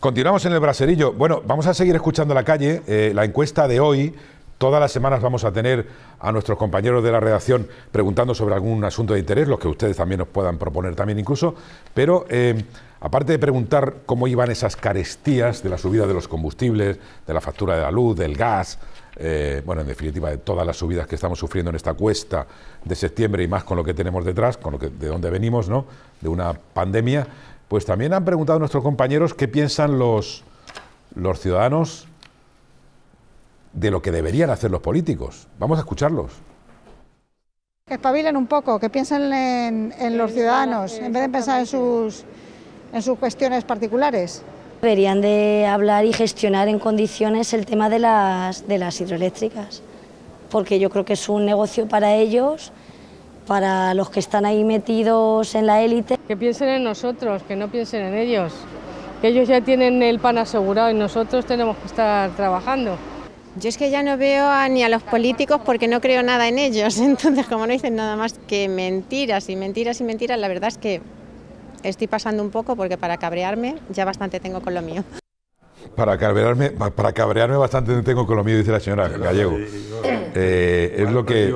Continuamos en el braserillo. Bueno, vamos a seguir escuchando la calle. Eh, la encuesta de hoy, todas las semanas vamos a tener a nuestros compañeros de la redacción preguntando sobre algún asunto de interés, los que ustedes también nos puedan proponer también incluso. Pero eh, aparte de preguntar cómo iban esas carestías de la subida de los combustibles, de la factura de la luz, del gas, eh, bueno, en definitiva, de todas las subidas que estamos sufriendo en esta cuesta de septiembre y más con lo que tenemos detrás, con lo que, de dónde venimos, ¿no? De una pandemia. Pues también han preguntado nuestros compañeros qué piensan los, los ciudadanos de lo que deberían hacer los políticos. Vamos a escucharlos. Que espabilen un poco, que piensen en, los ciudadanos, en vez de pensar en sus, cuestiones particulares. Deberían de hablar y gestionar en condiciones el tema de las hidroeléctricas, porque yo creo que es un negocio para ellos para los que están ahí metidos en la élite. Que piensen en nosotros, que no piensen en ellos, que ellos ya tienen el pan asegurado y nosotros tenemos que estar trabajando. Yo es que ya no veo a, ni a los políticos porque no creo nada en ellos, entonces como no dicen nada más que mentiras y mentiras y mentiras, la verdad es que estoy pasando un poco porque para cabrearme ya bastante tengo con lo mío para cabrearme, para cabrearme bastante tengo con lo mío, dice la señora Gallego. Eh, es lo que.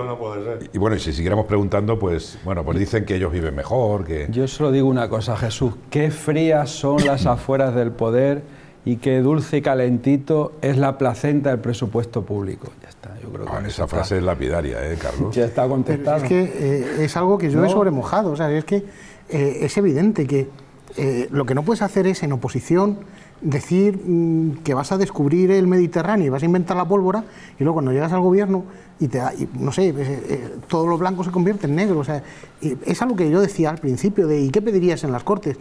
Y bueno, y si siguiéramos preguntando, pues bueno, pues dicen que ellos viven mejor, que. Yo solo digo una cosa, Jesús, qué frías son las afueras del poder y qué dulce y calentito es la placenta del presupuesto público. Ya está, yo creo que ah, esa frase es lapidaria, ¿eh, Carlos? Ya está contestado. es que eh, es algo que yo he sobremojado, o sea, es que eh, es evidente que eh, lo que no puedes hacer es en oposición decir mm, que vas a descubrir el Mediterráneo y vas a inventar la pólvora y luego cuando llegas al gobierno y te no sé, todos eh, los eh, todo lo blanco se convierte en negro. O sea, es algo que yo decía al principio de ¿y qué pedirías en las Cortes?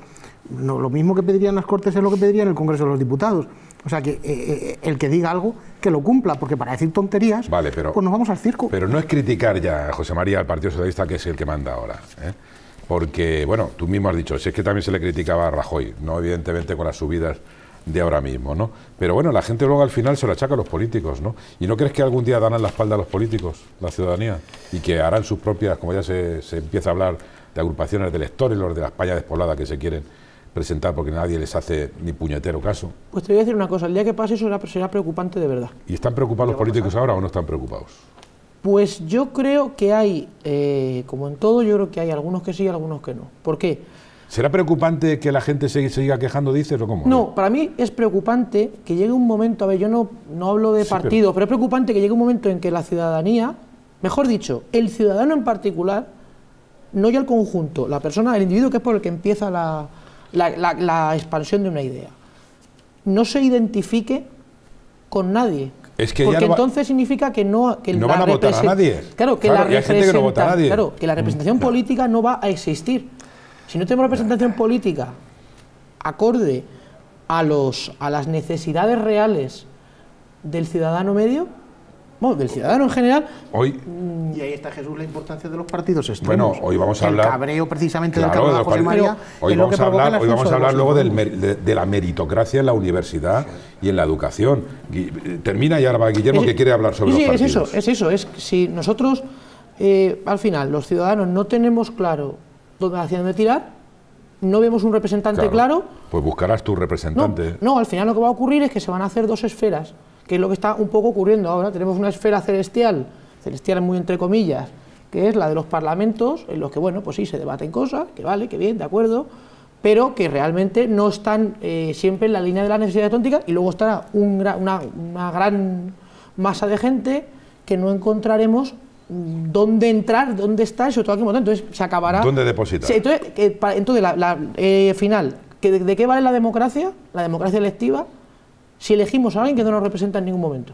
No, lo mismo que pedirían las Cortes es lo que pedirían el Congreso de los Diputados. O sea, que el que diga algo, que lo cumpla, porque para decir tonterías, pues nos vamos al circo. Pero no es criticar ya, a José María, al Partido Socialista, que es el que manda ahora porque, bueno, tú mismo has dicho, si es que también se le criticaba a Rajoy, no evidentemente con las subidas de ahora mismo, ¿no? Pero bueno, la gente luego al final se lo achaca a los políticos, ¿no? ¿Y no crees que algún día darán la espalda a los políticos, la ciudadanía? Y que harán sus propias, como ya se, empieza a hablar, de agrupaciones de lectores, los de la España despoblada que se quieren presentar porque nadie les hace ni puñetero caso. Pues te voy a decir una cosa, el día que pase eso será preocupante de verdad. ¿Y están preocupados los políticos ahora o no están preocupados? Pues yo creo que hay, eh, como en todo, yo creo que hay algunos que sí y algunos que no. ¿Por qué? ¿Será preocupante que la gente se, siga quejando, dices, o cómo? No, para mí es preocupante que llegue un momento, a ver, yo no, no hablo de partido, pero... es preocupante que llegue un momento en que la ciudadanía, mejor dicho, el ciudadano en particular, no ya el conjunto, la persona, el individuo que es por el que empieza la, la expansión de una idea, no se identifique con nadie, es Porque entonces significa que no, que no van a votar a nadie. Claro, que, la, representación política no va a existir. Si no tenemos representación política acorde a, los, a las necesidades reales del ciudadano medio, del ciudadano en general. Hoy, mm. y ahí está Jesús la importancia de los partidos extremos. Bueno, hoy vamos a hablar. El cabreo precisamente del cabreo de José María. Hoy, vamos, a hablar, luego de, la meritocracia en la universidad y en la educación. Eh, termina y ahora va Guillermo que quiere hablar sobre los partidos. Es eso, es eso. Es si nosotros, eh, al final, los ciudadanos no tenemos claro dónde, hacia dónde tirar, no vemos un representante claro, Pues buscarás tu representante. no, al final lo que va a ocurrir es que se van a hacer dos esferas que es lo que está un poco ocurriendo ahora. Tenemos una esfera celestial, celestial muy entre comillas, que es la de los parlamentos, en los que, bueno, pues sí, se debaten cosas, que vale, que bien, de acuerdo, pero que realmente no están eh, siempre en la línea de la necesidad tóntica y luego estará una, gran masa de gente que no encontraremos dónde entrar, dónde está eso todo aquí Entonces se acabará. ¿Dónde depositar? Sí, entonces, eh, la, eh, final, ¿de, qué vale la democracia? La democracia electiva si elegimos a alguien que no nos representa en ningún momento?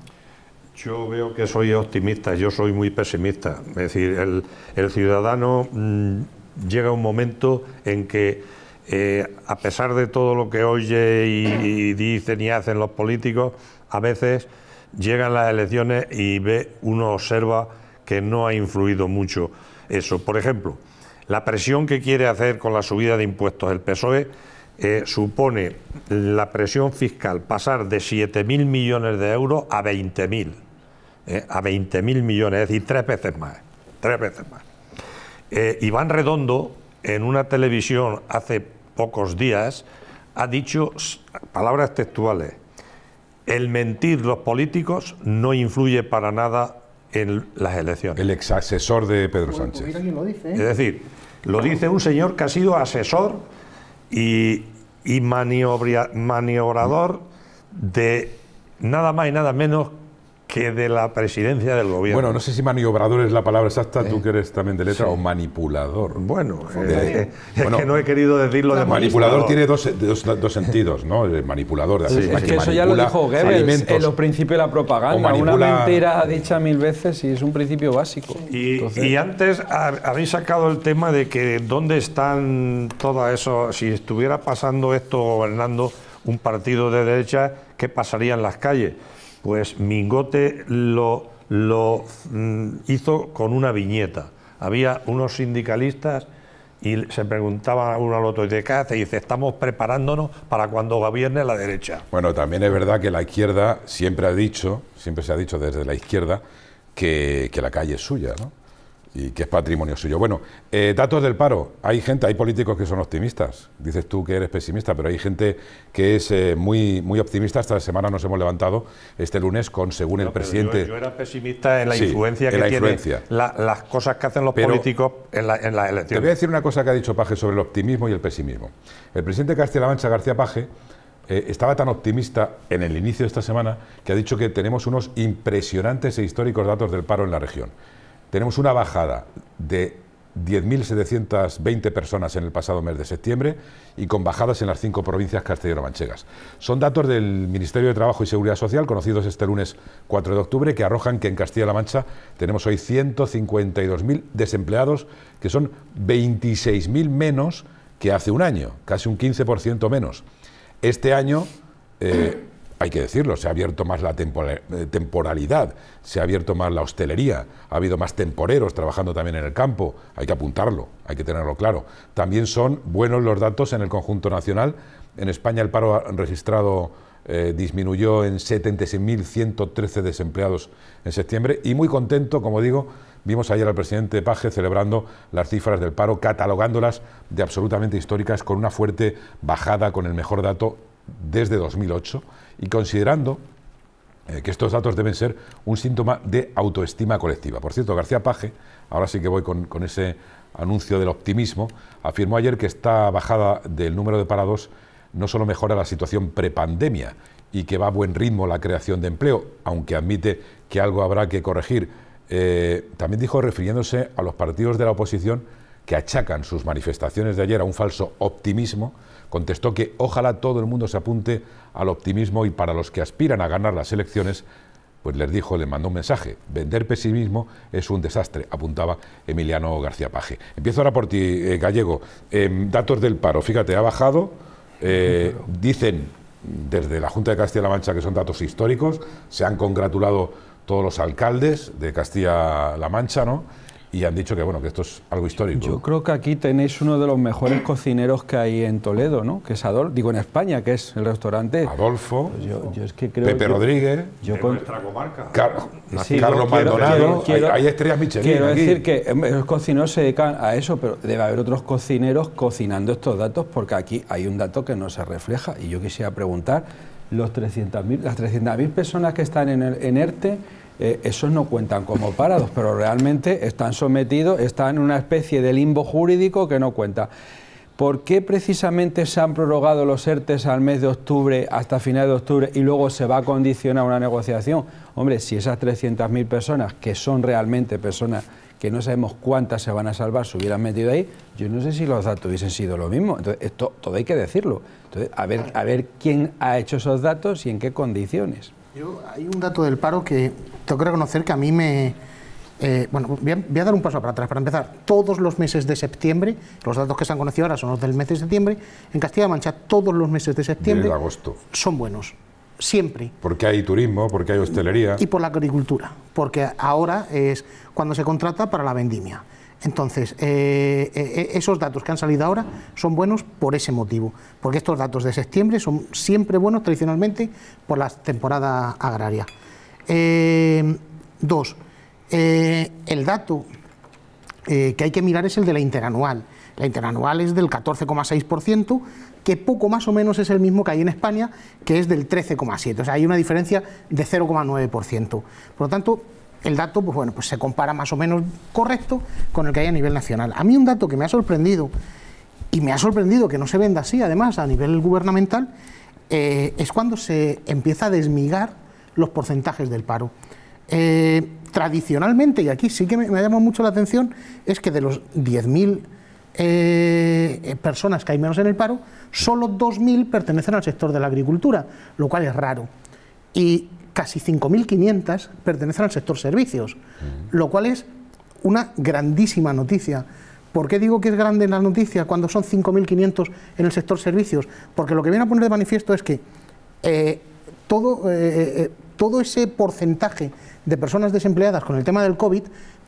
Yo veo que soy optimista, yo soy muy pesimista. Es decir, el, ciudadano mm, llega un momento en que, eh, a pesar de todo lo que oye y, dicen y hacen los políticos, a veces llegan las elecciones y ve, uno observa que no ha influido mucho eso. Por ejemplo, la presión que quiere hacer con la subida de impuestos el PSOE eh, supone la presión fiscal pasar de 7.000 millones de euros a 20.000, eh, a 20.000 millones, es decir, tres veces más, tres veces más. Eh, Iván Redondo, en una televisión hace pocos días, ha dicho palabras textuales, el mentir los políticos no influye para nada en las elecciones. El ex asesor de Pedro pues Sánchez. Es decir, lo dice un señor que ha sido asesor y, maniobrador de nada más y nada menos que de la presidencia del gobierno. Bueno, no sé si maniobrador es la palabra exacta, tú eh, que eres también de letra, o manipulador. Bueno, eh, eh, es que no he querido decirlo de manipulador. tiene dos, sentidos, ¿no? manipulador. De es eso ya lo dijo Goebbels, en los principios de la propaganda. Una mentira dicha mil veces y es un principio básico. Y, antes habéis sacado el tema de que dónde están todas eso, si estuviera pasando esto gobernando un partido de derecha, ¿qué pasaría en las calles? pues Mingote lo, mm, hizo con una viñeta. Había unos sindicalistas y se preguntaba uno al otro, ¿de qué Y dice, estamos preparándonos para cuando gobierne la derecha. Bueno, también es verdad que la izquierda siempre ha dicho, siempre se ha dicho desde la izquierda, que, que la calle es suya, ¿no? y que es patrimonio suyo. Bueno, eh, datos del paro. Hay gente, hay políticos que son optimistas. Dices tú que eres pesimista, pero hay gente que es eh, muy, muy optimista. Esta semana nos hemos levantado este lunes con, según el presidente... Yo, era pesimista en la influencia que la tiene influencia. las cosas que hacen los políticos en la, en la elección. Te voy a decir una cosa que ha dicho Paje sobre el optimismo y el pesimismo. El presidente Castilla-La Mancha, García Paje, eh, estaba tan optimista en el inicio de esta semana que ha dicho que tenemos unos impresionantes e históricos datos del paro en la región. Tenemos una bajada de 10.720 personas en el pasado mes de septiembre y con bajadas en las cinco provincias castellano-manchegas. Son datos del Ministerio de Trabajo y Seguridad Social, conocidos este lunes 4 de octubre, que arrojan que en Castilla-La Mancha tenemos hoy 152.000 desempleados, que son 26.000 menos que hace un año, casi un 15% menos. Este año eh, hay que decirlo, se ha abierto más la eh, temporalidad, se ha abierto más la hostelería, ha habido más temporeros trabajando también en el campo, hay que apuntarlo, hay que tenerlo claro. También son buenos los datos en el conjunto nacional. En España el paro registrado eh, disminuyó en 76.113 desempleados en septiembre y muy contento, como digo, vimos ayer al presidente Paje celebrando las cifras del paro, catalogándolas de absolutamente históricas con una fuerte bajada, con el mejor dato desde 2008 y considerando eh, que estos datos deben ser un síntoma de autoestima colectiva. Por cierto, García Paje, ahora sí que voy con, ese anuncio del optimismo, afirmó ayer que esta bajada del número de parados no solo mejora la situación prepandemia y que va a buen ritmo la creación de empleo, aunque admite que algo habrá que corregir, eh, también dijo, refiriéndose a los partidos de la oposición, que achacan sus manifestaciones de ayer a un falso optimismo, contestó que ojalá todo el mundo se apunte al optimismo y para los que aspiran a ganar las elecciones, pues les dijo, le mandó un mensaje, vender pesimismo es un desastre, apuntaba Emiliano García Paje. Empiezo ahora por ti, eh, Gallego. Em, datos del paro, fíjate, ha bajado, eh, dicen desde la Junta de Castilla-La Mancha que son datos históricos, se han congratulado todos los alcaldes de Castilla-La Mancha, ¿no? y han dicho que bueno que esto es algo histórico. Yo creo que aquí tenéis uno de los mejores cocineros que hay en Toledo, ¿no? Que es Adolfo, digo en España, que es el restaurante Adolfo. Pues yo, es que creo Pepe Rodríguez. Yo nuestra comarca. Carlos Maldonado. hay, estrellas Michelin. Quiero decir que em, los cocineros se dedican a eso, pero debe haber otros cocineros cocinando estos datos porque aquí hay un dato que no se refleja y yo quisiera preguntar los 300.000, las 300.000 personas que están en, en ERTE eh, esos no cuentan como parados, pero realmente están sometidos, están en una especie de limbo jurídico que no cuenta. ¿Por qué precisamente se han prorrogado los ERTES al mes de octubre hasta final de octubre y luego se va a condicionar una negociación? Hombre, si esas 300.000 personas, que son realmente personas que no sabemos cuántas se van a salvar, se hubieran metido ahí, yo no sé si los datos hubiesen sido lo mismo. Entonces, esto todo hay que decirlo. Entonces, a ver, a ver quién ha hecho esos datos y en qué condiciones. Yo, hay un dato del paro que tengo que reconocer que a mí me... Eh, bueno, voy a, dar un paso para atrás. Para empezar, todos los meses de septiembre, los datos que se han conocido ahora son los del mes de septiembre, en Castilla-La Mancha todos los meses de septiembre agosto. son buenos. Siempre. Porque hay turismo, porque hay hostelería. Y por la agricultura, porque ahora es cuando se contrata para la vendimia. Entonces, eh, eh, eh, esos datos que han salido ahora son buenos por ese motivo, porque estos datos de septiembre son siempre buenos tradicionalmente por la temporada agraria. dos, el dato que hay que mirar es el de la interanual. La interanual es del 14,6%, que poco más o menos es el mismo que hay en España, que es del 13,7%. O sea, hay una diferencia de 0,9%. Por lo tanto, el dato, pues bueno, pues se compara más o menos correcto con el que hay a nivel nacional. A mí un dato que me ha sorprendido, y me ha sorprendido que no se venda así, además, a nivel gubernamental, eh, es cuando se empieza a desmigar los porcentajes del paro. Eh, tradicionalmente, y aquí sí que me, llama mucho la atención, es que de los 10.000 eh, personas que hay menos en el paro, solo 2.000 pertenecen al sector de la agricultura, lo cual es raro. Y casi 5.500 pertenecen al sector servicios, lo cual es una grandísima noticia. ¿Por qué digo que es grande la noticia cuando son 5.500 en el sector servicios? Porque lo que viene a poner de manifiesto es que eh, todo, eh, eh, todo ese porcentaje de personas desempleadas con el tema del COVID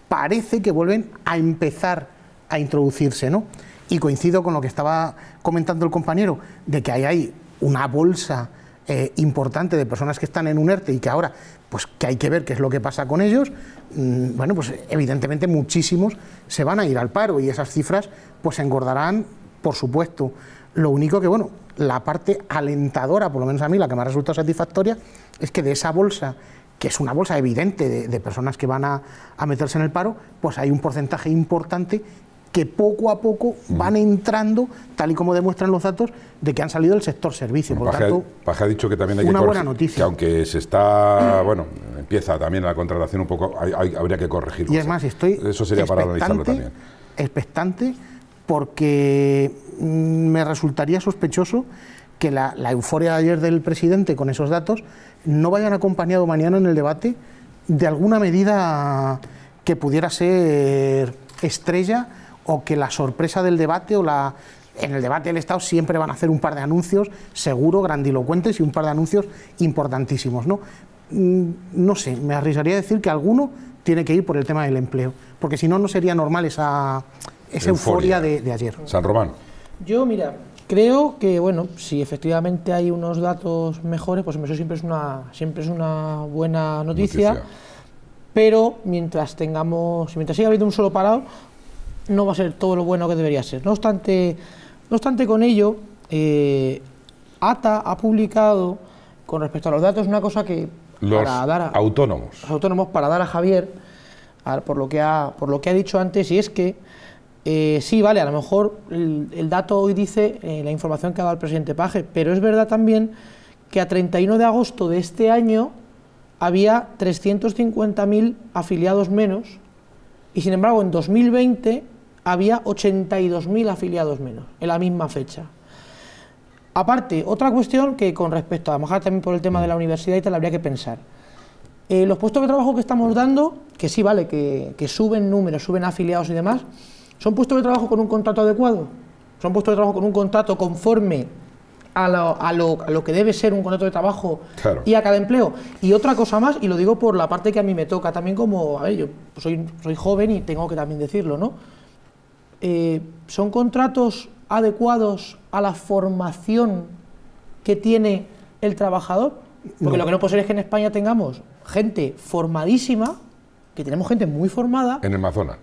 parece que vuelven a empezar a introducirse, ¿no? Y coincido con lo que estaba comentando el compañero, de que ahí hay una bolsa eh, importante de personas que están en un ERTE y que ahora, pues que hay que ver qué es lo que pasa con ellos, mm, bueno, pues evidentemente muchísimos se van a ir al paro y esas cifras pues engordarán, por supuesto. Lo único que, bueno, la parte alentadora, por lo menos a mí, la que me ha resultado satisfactoria, es que de esa bolsa que es una bolsa evidente de, personas que van a, a, meterse en el paro, pues hay un porcentaje importante que poco a poco van entrando, tal y como demuestran los datos, de que han salido del sector servicio. Por tanto, Paja ha dicho que también hay una buena noticia. Que aunque se está, bueno, empieza también la contratación un poco, habría que corregirlo. Y es más, estoy eso sería para analizarlo también. Expectante, porque mm, me resultaría sospechoso que la, la euforia de ayer del presidente con esos datos no vayan acompañado mañana en el debate de alguna medida que pudiera ser estrella o que la sorpresa del debate o la... En el debate del Estado siempre van a hacer un par de anuncios, seguro, grandilocuentes y un par de anuncios importantísimos, ¿no? Mm, no sé, me arriesgaría a decir que alguno tiene que ir por el tema del empleo, porque si no, no sería normal esa, esa euforia, de, ayer. San Román. Yo, mira, Creo que, bueno, si efectivamente hay unos datos mejores, pues eso siempre es una, siempre es una buena noticia, Pero mientras tengamos, mientras siga habiendo un solo parado, no va a ser todo lo bueno que debería ser. No obstante, no obstante con ello, eh, ATA ha publicado con respecto a los datos una cosa que los para dar a, autónomos. Los autónomos para dar a Javier por lo que ha por lo que ha dicho antes y es que eh, sí, vale, a lo mejor el, dato hoy dice eh, la información que ha dado el presidente Paje, pero es verdad también que a 31 de agosto de este año había 350.000 afiliados menos y sin embargo en 2020 había 82.000 afiliados menos en la misma fecha. Aparte, otra cuestión que con respecto a, a lo mejor también por el tema de la universidad y tal, habría que pensar. Eh, los puestos de trabajo que estamos dando, que sí, vale, que, suben números, suben afiliados y demás, son puestos de trabajo con un contrato adecuado, son puestos de trabajo con un contrato conforme a lo, a lo, que debe ser un contrato de trabajo y a cada empleo. Y otra cosa más, y lo digo por la parte que a mí me toca también como, a ver, yo soy, soy joven y tengo que también decirlo, ¿no? Eh, ¿son contratos adecuados a la formación que tiene el trabajador? Porque lo que no puede ser es que en España tengamos gente formadísima, que tenemos gente muy formada. En Amazonas.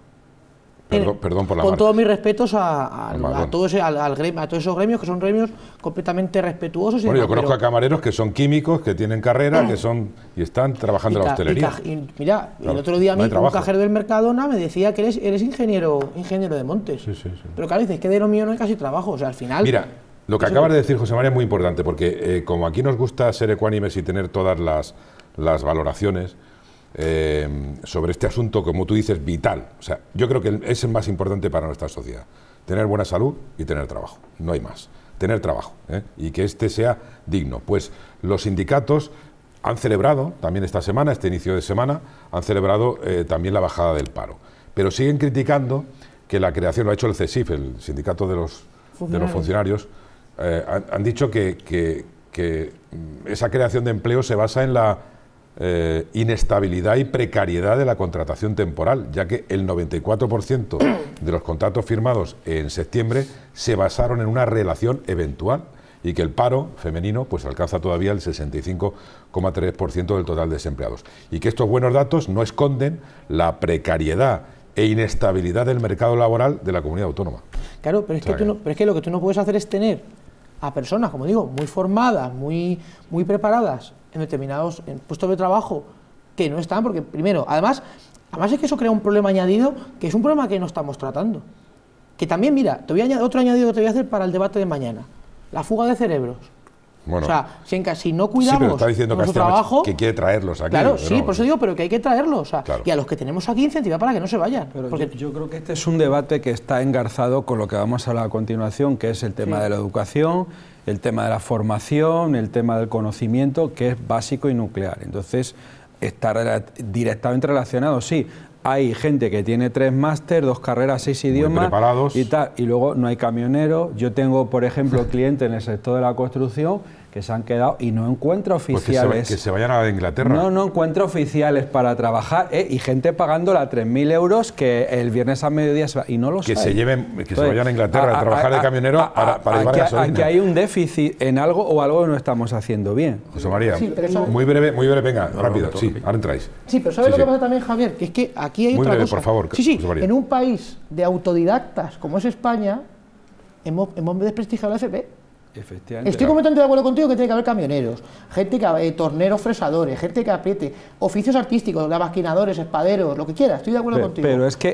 Perdón, por la con todos mis respetos a, todos, e- al, a todos esos gremios que son gremios completamente respetuosos. yo conozco a camareros que son químicos, que tienen carrera, que son y están trabajando en la hostelería. Y mira, el otro día a mí, un cajero del Mercadona me decía que eres, eres ingeniero, ingeniero de montes. Sí, sí, sí. Pero claro, dices que de lo mío no hay casi trabajo. O sea, al final. Mira, lo que acabas de decir, José María, es muy importante, porque eh, como aquí nos gusta ser ecuánimes y tener todas las, las valoraciones eh, sobre este asunto, como tú dices, vital. O sea, yo creo que es el más importante para nuestra sociedad. Tener buena salud y tener trabajo. No hay más. Tener trabajo ¿eh? y que este sea digno. Pues los sindicatos han celebrado también esta semana, este inicio de semana, han celebrado eh, también la bajada del paro. Pero siguen criticando que la creación, lo ha hecho el CESIF, el sindicato de los funcionarios, de los funcionarios han, dicho que esa creación de empleo se basa en la eh, inestabilidad y precariedad de la contratación temporal, ya que el 94% de los contratos firmados en septiembre se basaron en una relación eventual y que el paro femenino pues alcanza todavía el 65,3% del total de desempleados. Y que estos buenos datos no esconden la precariedad e inestabilidad del mercado laboral de la comunidad autónoma. Claro, pero es, que, pero es que lo que tú no puedes hacer es tener a personas, como digo, muy formadas, muy, muy preparadas, en determinados en puestos de trabajo que no están, porque primero, además, además es que eso crea un problema añadido, que es un problema que no estamos tratando. Que también, mira, te voy a añadir, otro añadido que te voy a hacer para el debate de mañana, la fuga de cerebros. Bueno, o sea, si, en, no cuidamos sí, está diciendo nuestro trabajo... Que quiere traerlos aquí. Claro, sí, por eso digo, pero que hay que traerlos. Y a los que tenemos aquí incentivar para que no se vayan. porque... yo, creo que este es un debate que está engarzado con lo que vamos a la continuación, que es el tema de la educación el tema de la formación, el tema del conocimiento, que es básico y nuclear. Entonces, está directamente relacionado, sí. Hay gente que tiene tres máster, dos carreras, seis idiomas y tal. Y luego no hay camioneros. Yo tengo, por ejemplo, clientes en el sector de la construcción se han quedado y no encuentra pues oficiales. que, se, vayan a Inglaterra. No, no encuentra oficiales para trabajar eh, y gente pagando la 3.000 euros que el viernes a mediodía se va, y no los Que se lleven, que se vayan a Inglaterra a, trabajar de camionero para, para Aquí hay un déficit en algo o algo no estamos haciendo bien. José María, muy breve, muy breve, venga, rápido, sí, ahora entráis. Sí, pero ¿sabes lo que pasa también, Javier? Que es que aquí hay muy otra breve, cosa. por favor, Sí, sí, en un país de autodidactas como es España, hemos, hemos desprestigiado la FP. Estoy completamente de acuerdo contigo que tiene que haber camioneros, gente que eh, torneros fresadores, gente que apriete, oficios artísticos, lavasquinadores, espaderos, lo que quieras, estoy de acuerdo contigo.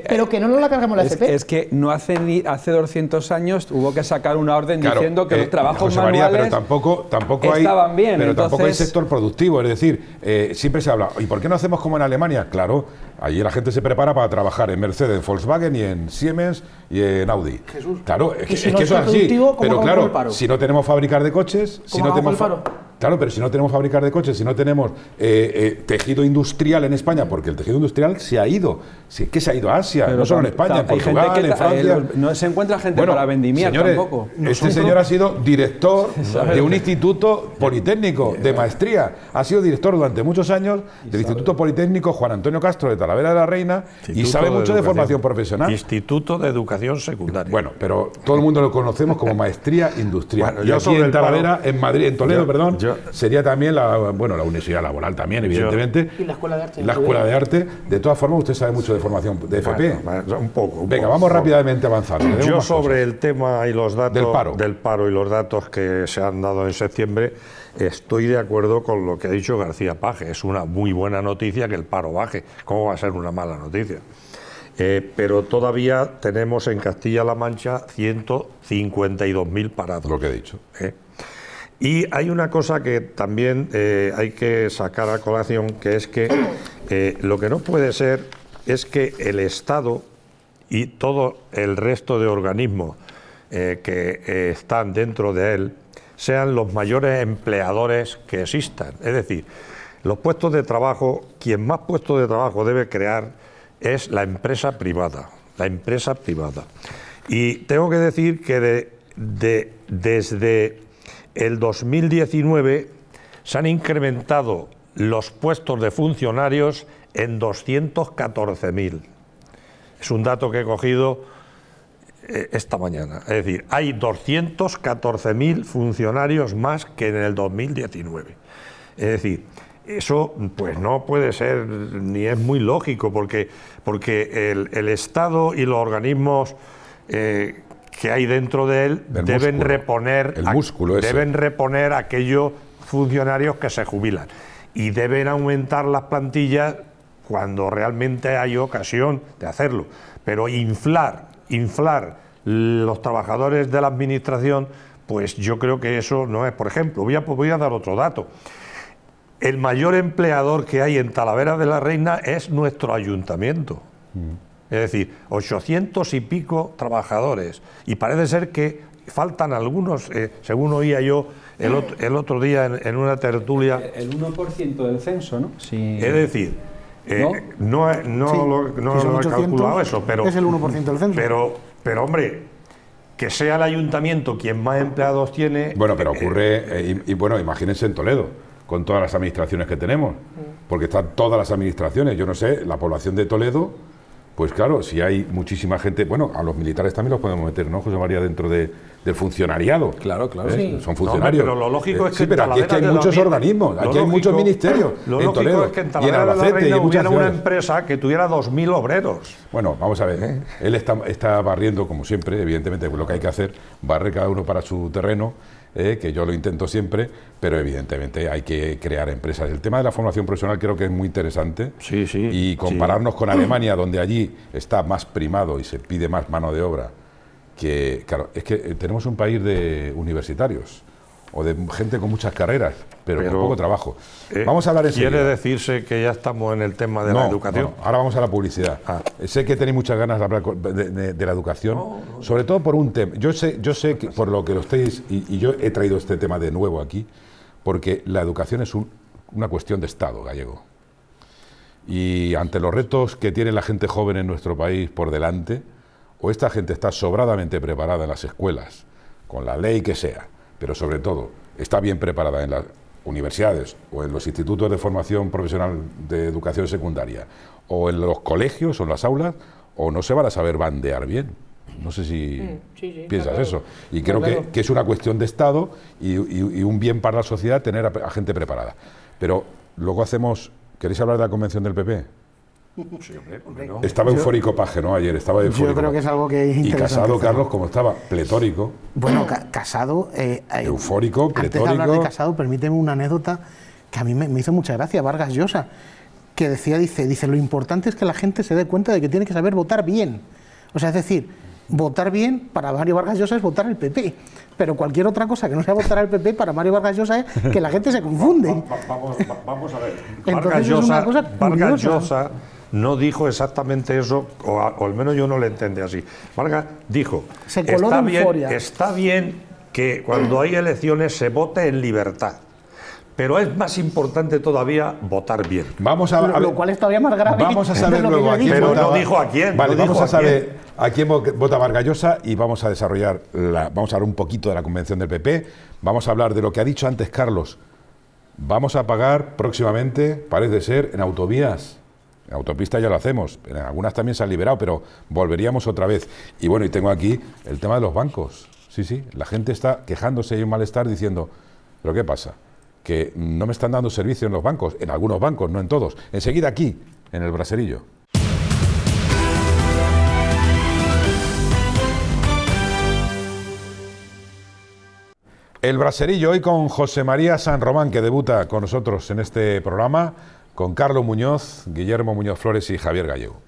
Pero que no nos la cargamos la es, Es que no hace hace 200 años hubo que sacar una orden diciendo que eh, los trabajos manuales pero tampoco tampoco hay, bien, pero tampoco hay sector productivo, es decir, eh, siempre se habla, ¿y por qué no hacemos como en Alemania? Claro, Allí la gente se prepara para trabajar en Mercedes, en Volkswagen y en Siemens y en Audi. Jesús. Claro, es, es que, eso es así. Pero claro, si no tenemos fabricar de coches, si no tenemos Claro, pero si no tenemos fabricar de coches, si no tenemos eh, eh, tejido industrial en España, porque el tejido industrial se ha ido. es que se ha ido a Asia, no solo en España, en Portugal, que, en eh, Francia. no se encuentra gente para vendimiar tampoco. Este señor ha sido director de un instituto politécnico de maestría. Ha sido director durante muchos años del Instituto Politécnico Juan Antonio Castro de Talavera de la Reina y sabe mucho de, formación profesional. Instituto de Educación Secundaria. Bueno, pero todo el mundo lo conocemos como maestría industrial. yo soy en Talavera, en Madrid, en Toledo, perdón sería también la, bueno, la universidad laboral también, evidentemente. Y la escuela de arte. de todas formas, usted sabe mucho de formación de FP. un poco. Venga, vamos rápidamente avanzando. Yo sobre el tema y los datos del paro. del paro y los datos que se han dado en septiembre, estoy de acuerdo con lo que ha dicho García Paje. Es una muy buena noticia que el paro baje. ¿Cómo va a ser una mala noticia? Eh, pero todavía tenemos en Castilla-La Mancha 152.000 parados. Lo que he dicho. Eh, y hay una cosa que también eh, hay que sacar a colación, que es que eh, lo que no puede ser es que el Estado y todo el resto de organismos eh, que están dentro de él sean los mayores empleadores que existan. Es decir, los puestos de trabajo, quien más puestos de trabajo debe crear es la empresa privada, la empresa privada. Y tengo que decir que de, desde el 2019 se han incrementado los puestos de funcionarios en 214.000. Es un dato que he cogido eh, esta mañana. Es decir, hay 214.000 funcionarios más que en el 2019. Es decir, eso pues no puede ser ni es muy lógico porque, porque el, Estado y los organismos eh, que hay dentro de él deben reponer el músculo deben reponer aquellos funcionarios que se jubilan y deben aumentar las plantillas cuando realmente hay ocasión de hacerlo, pero inflar, inflar los trabajadores de la administración, pues yo creo que eso no es. Por ejemplo, voy a, pues dar otro dato. El mayor empleador que hay en Talavera de la Reina es nuestro ayuntamiento. Mm. Es decir, 800 y pico trabajadores. Y parece ser que faltan algunos, eh, según oía yo el otro, día en, una tertulia. Eh, el 1% del censo, ¿no? Sí. Es decir, eh, no, lo, he calculado eso, pero. Es el 1% del censo. Pero, hombre, que sea el ayuntamiento quien más empleados tiene. Bueno, pero ocurre, y, bueno, imagínense en Toledo, con todas las administraciones que tenemos, porque están todas las administraciones. Yo no sé, la población de Toledo pues claro, si hay muchísima gente, bueno, a los militares también los podemos meter, ¿no, José María, dentro de, del funcionariado? Claro, claro. ¿Eh? Sí. Son funcionarios. pero lo lógico eh, es que. Sí, pero aquí es que hay muchos organismos, aquí hay muchos ministerios. Lo lógico es que en Talavera de la Reina hubiera una empresa que tuviera 2.000 obreros. Bueno, vamos a ver. ¿eh? Él está, barriendo, como siempre, evidentemente, lo que hay que hacer, barre cada uno para su terreno eh, que yo lo intento siempre, pero evidentemente hay que crear empresas. El tema de la formación profesional creo que es muy interesante. Y compararnos con Alemania, donde allí está más primado y se pide más mano de obra, que, claro, es que eh, tenemos un país de universitarios o de gente con muchas carreras, pero, con poco trabajo. Eh, vamos a hablar ¿Quiere decirse que ya estamos en el tema de la educación? ahora vamos a la publicidad. Ah. Eh, sé que tenéis muchas ganas de hablar de, la educación, sobre todo por un tema. Yo sé, yo sé que por lo que lo estáis, y, yo he traído este tema de nuevo aquí, porque la educación es una cuestión de Estado gallego. Y ante los retos que tiene la gente joven en nuestro país por delante, o esta gente está sobradamente preparada en las escuelas, con la ley que sea, pero sobre todo está bien preparada en las universidades o en los institutos de formación profesional de educación secundaria o en los colegios o en las aulas, o no se van a saber bandear bien. No sé si mm, piensas eso. Y creo que, es una cuestión de Estado y, un bien para la sociedad tener a, a gente preparada. Pero luego hacemos... ¿Queréis hablar de la convención del PP? Estaba eufórico Paje, ¿no? Ayer estaba Yo creo que es algo que es interesante. Y Casado, Carlos, como estaba? Pletórico. Bueno, Casado... Eh, eh, eufórico, pletórico... Antes de hablar de Casado, permíteme una anécdota que a mí me, hizo mucha gracia, Vargas Llosa, que decía, dice, dice, lo importante es que la gente se dé cuenta de que tiene que saber votar bien. O sea, es decir, votar bien para Mario Vargas Llosa es votar el PP, pero cualquier otra cosa que no sea votar al PP para Mario Vargas Llosa es que la gente se confunde. vamos, vamos, a ver. Vargas Llosa no dijo exactamente eso, o, al menos yo no lo entendí así. Vargas dijo, está, bien, que cuando hay elecciones se vote en libertad. Pero es más importante todavía votar bien. Vamos a, lo, cual es todavía más grave. Vamos a saber luego Pero dijo a quién. Vale, vamos a saber a quién vota Vargallosa y vamos a desarrollar, la, vamos a hablar un poquito de la convención del PP. Vamos a hablar de lo que ha dicho antes Carlos. Vamos a pagar próximamente, parece ser, en autovías en autopista ya lo hacemos, en algunas también se han liberado, pero volveríamos otra vez. Y bueno, y tengo aquí el tema de los bancos. Sí, sí, la gente está quejándose y un malestar diciendo, ¿pero qué pasa? Que no me están dando servicio en los bancos, en algunos bancos, no en todos. Enseguida aquí, en el braserillo. El braserillo hoy con José María San Román, que debuta con nosotros en este programa con Carlos Muñoz, Guillermo Muñoz Flores y Javier Gallego.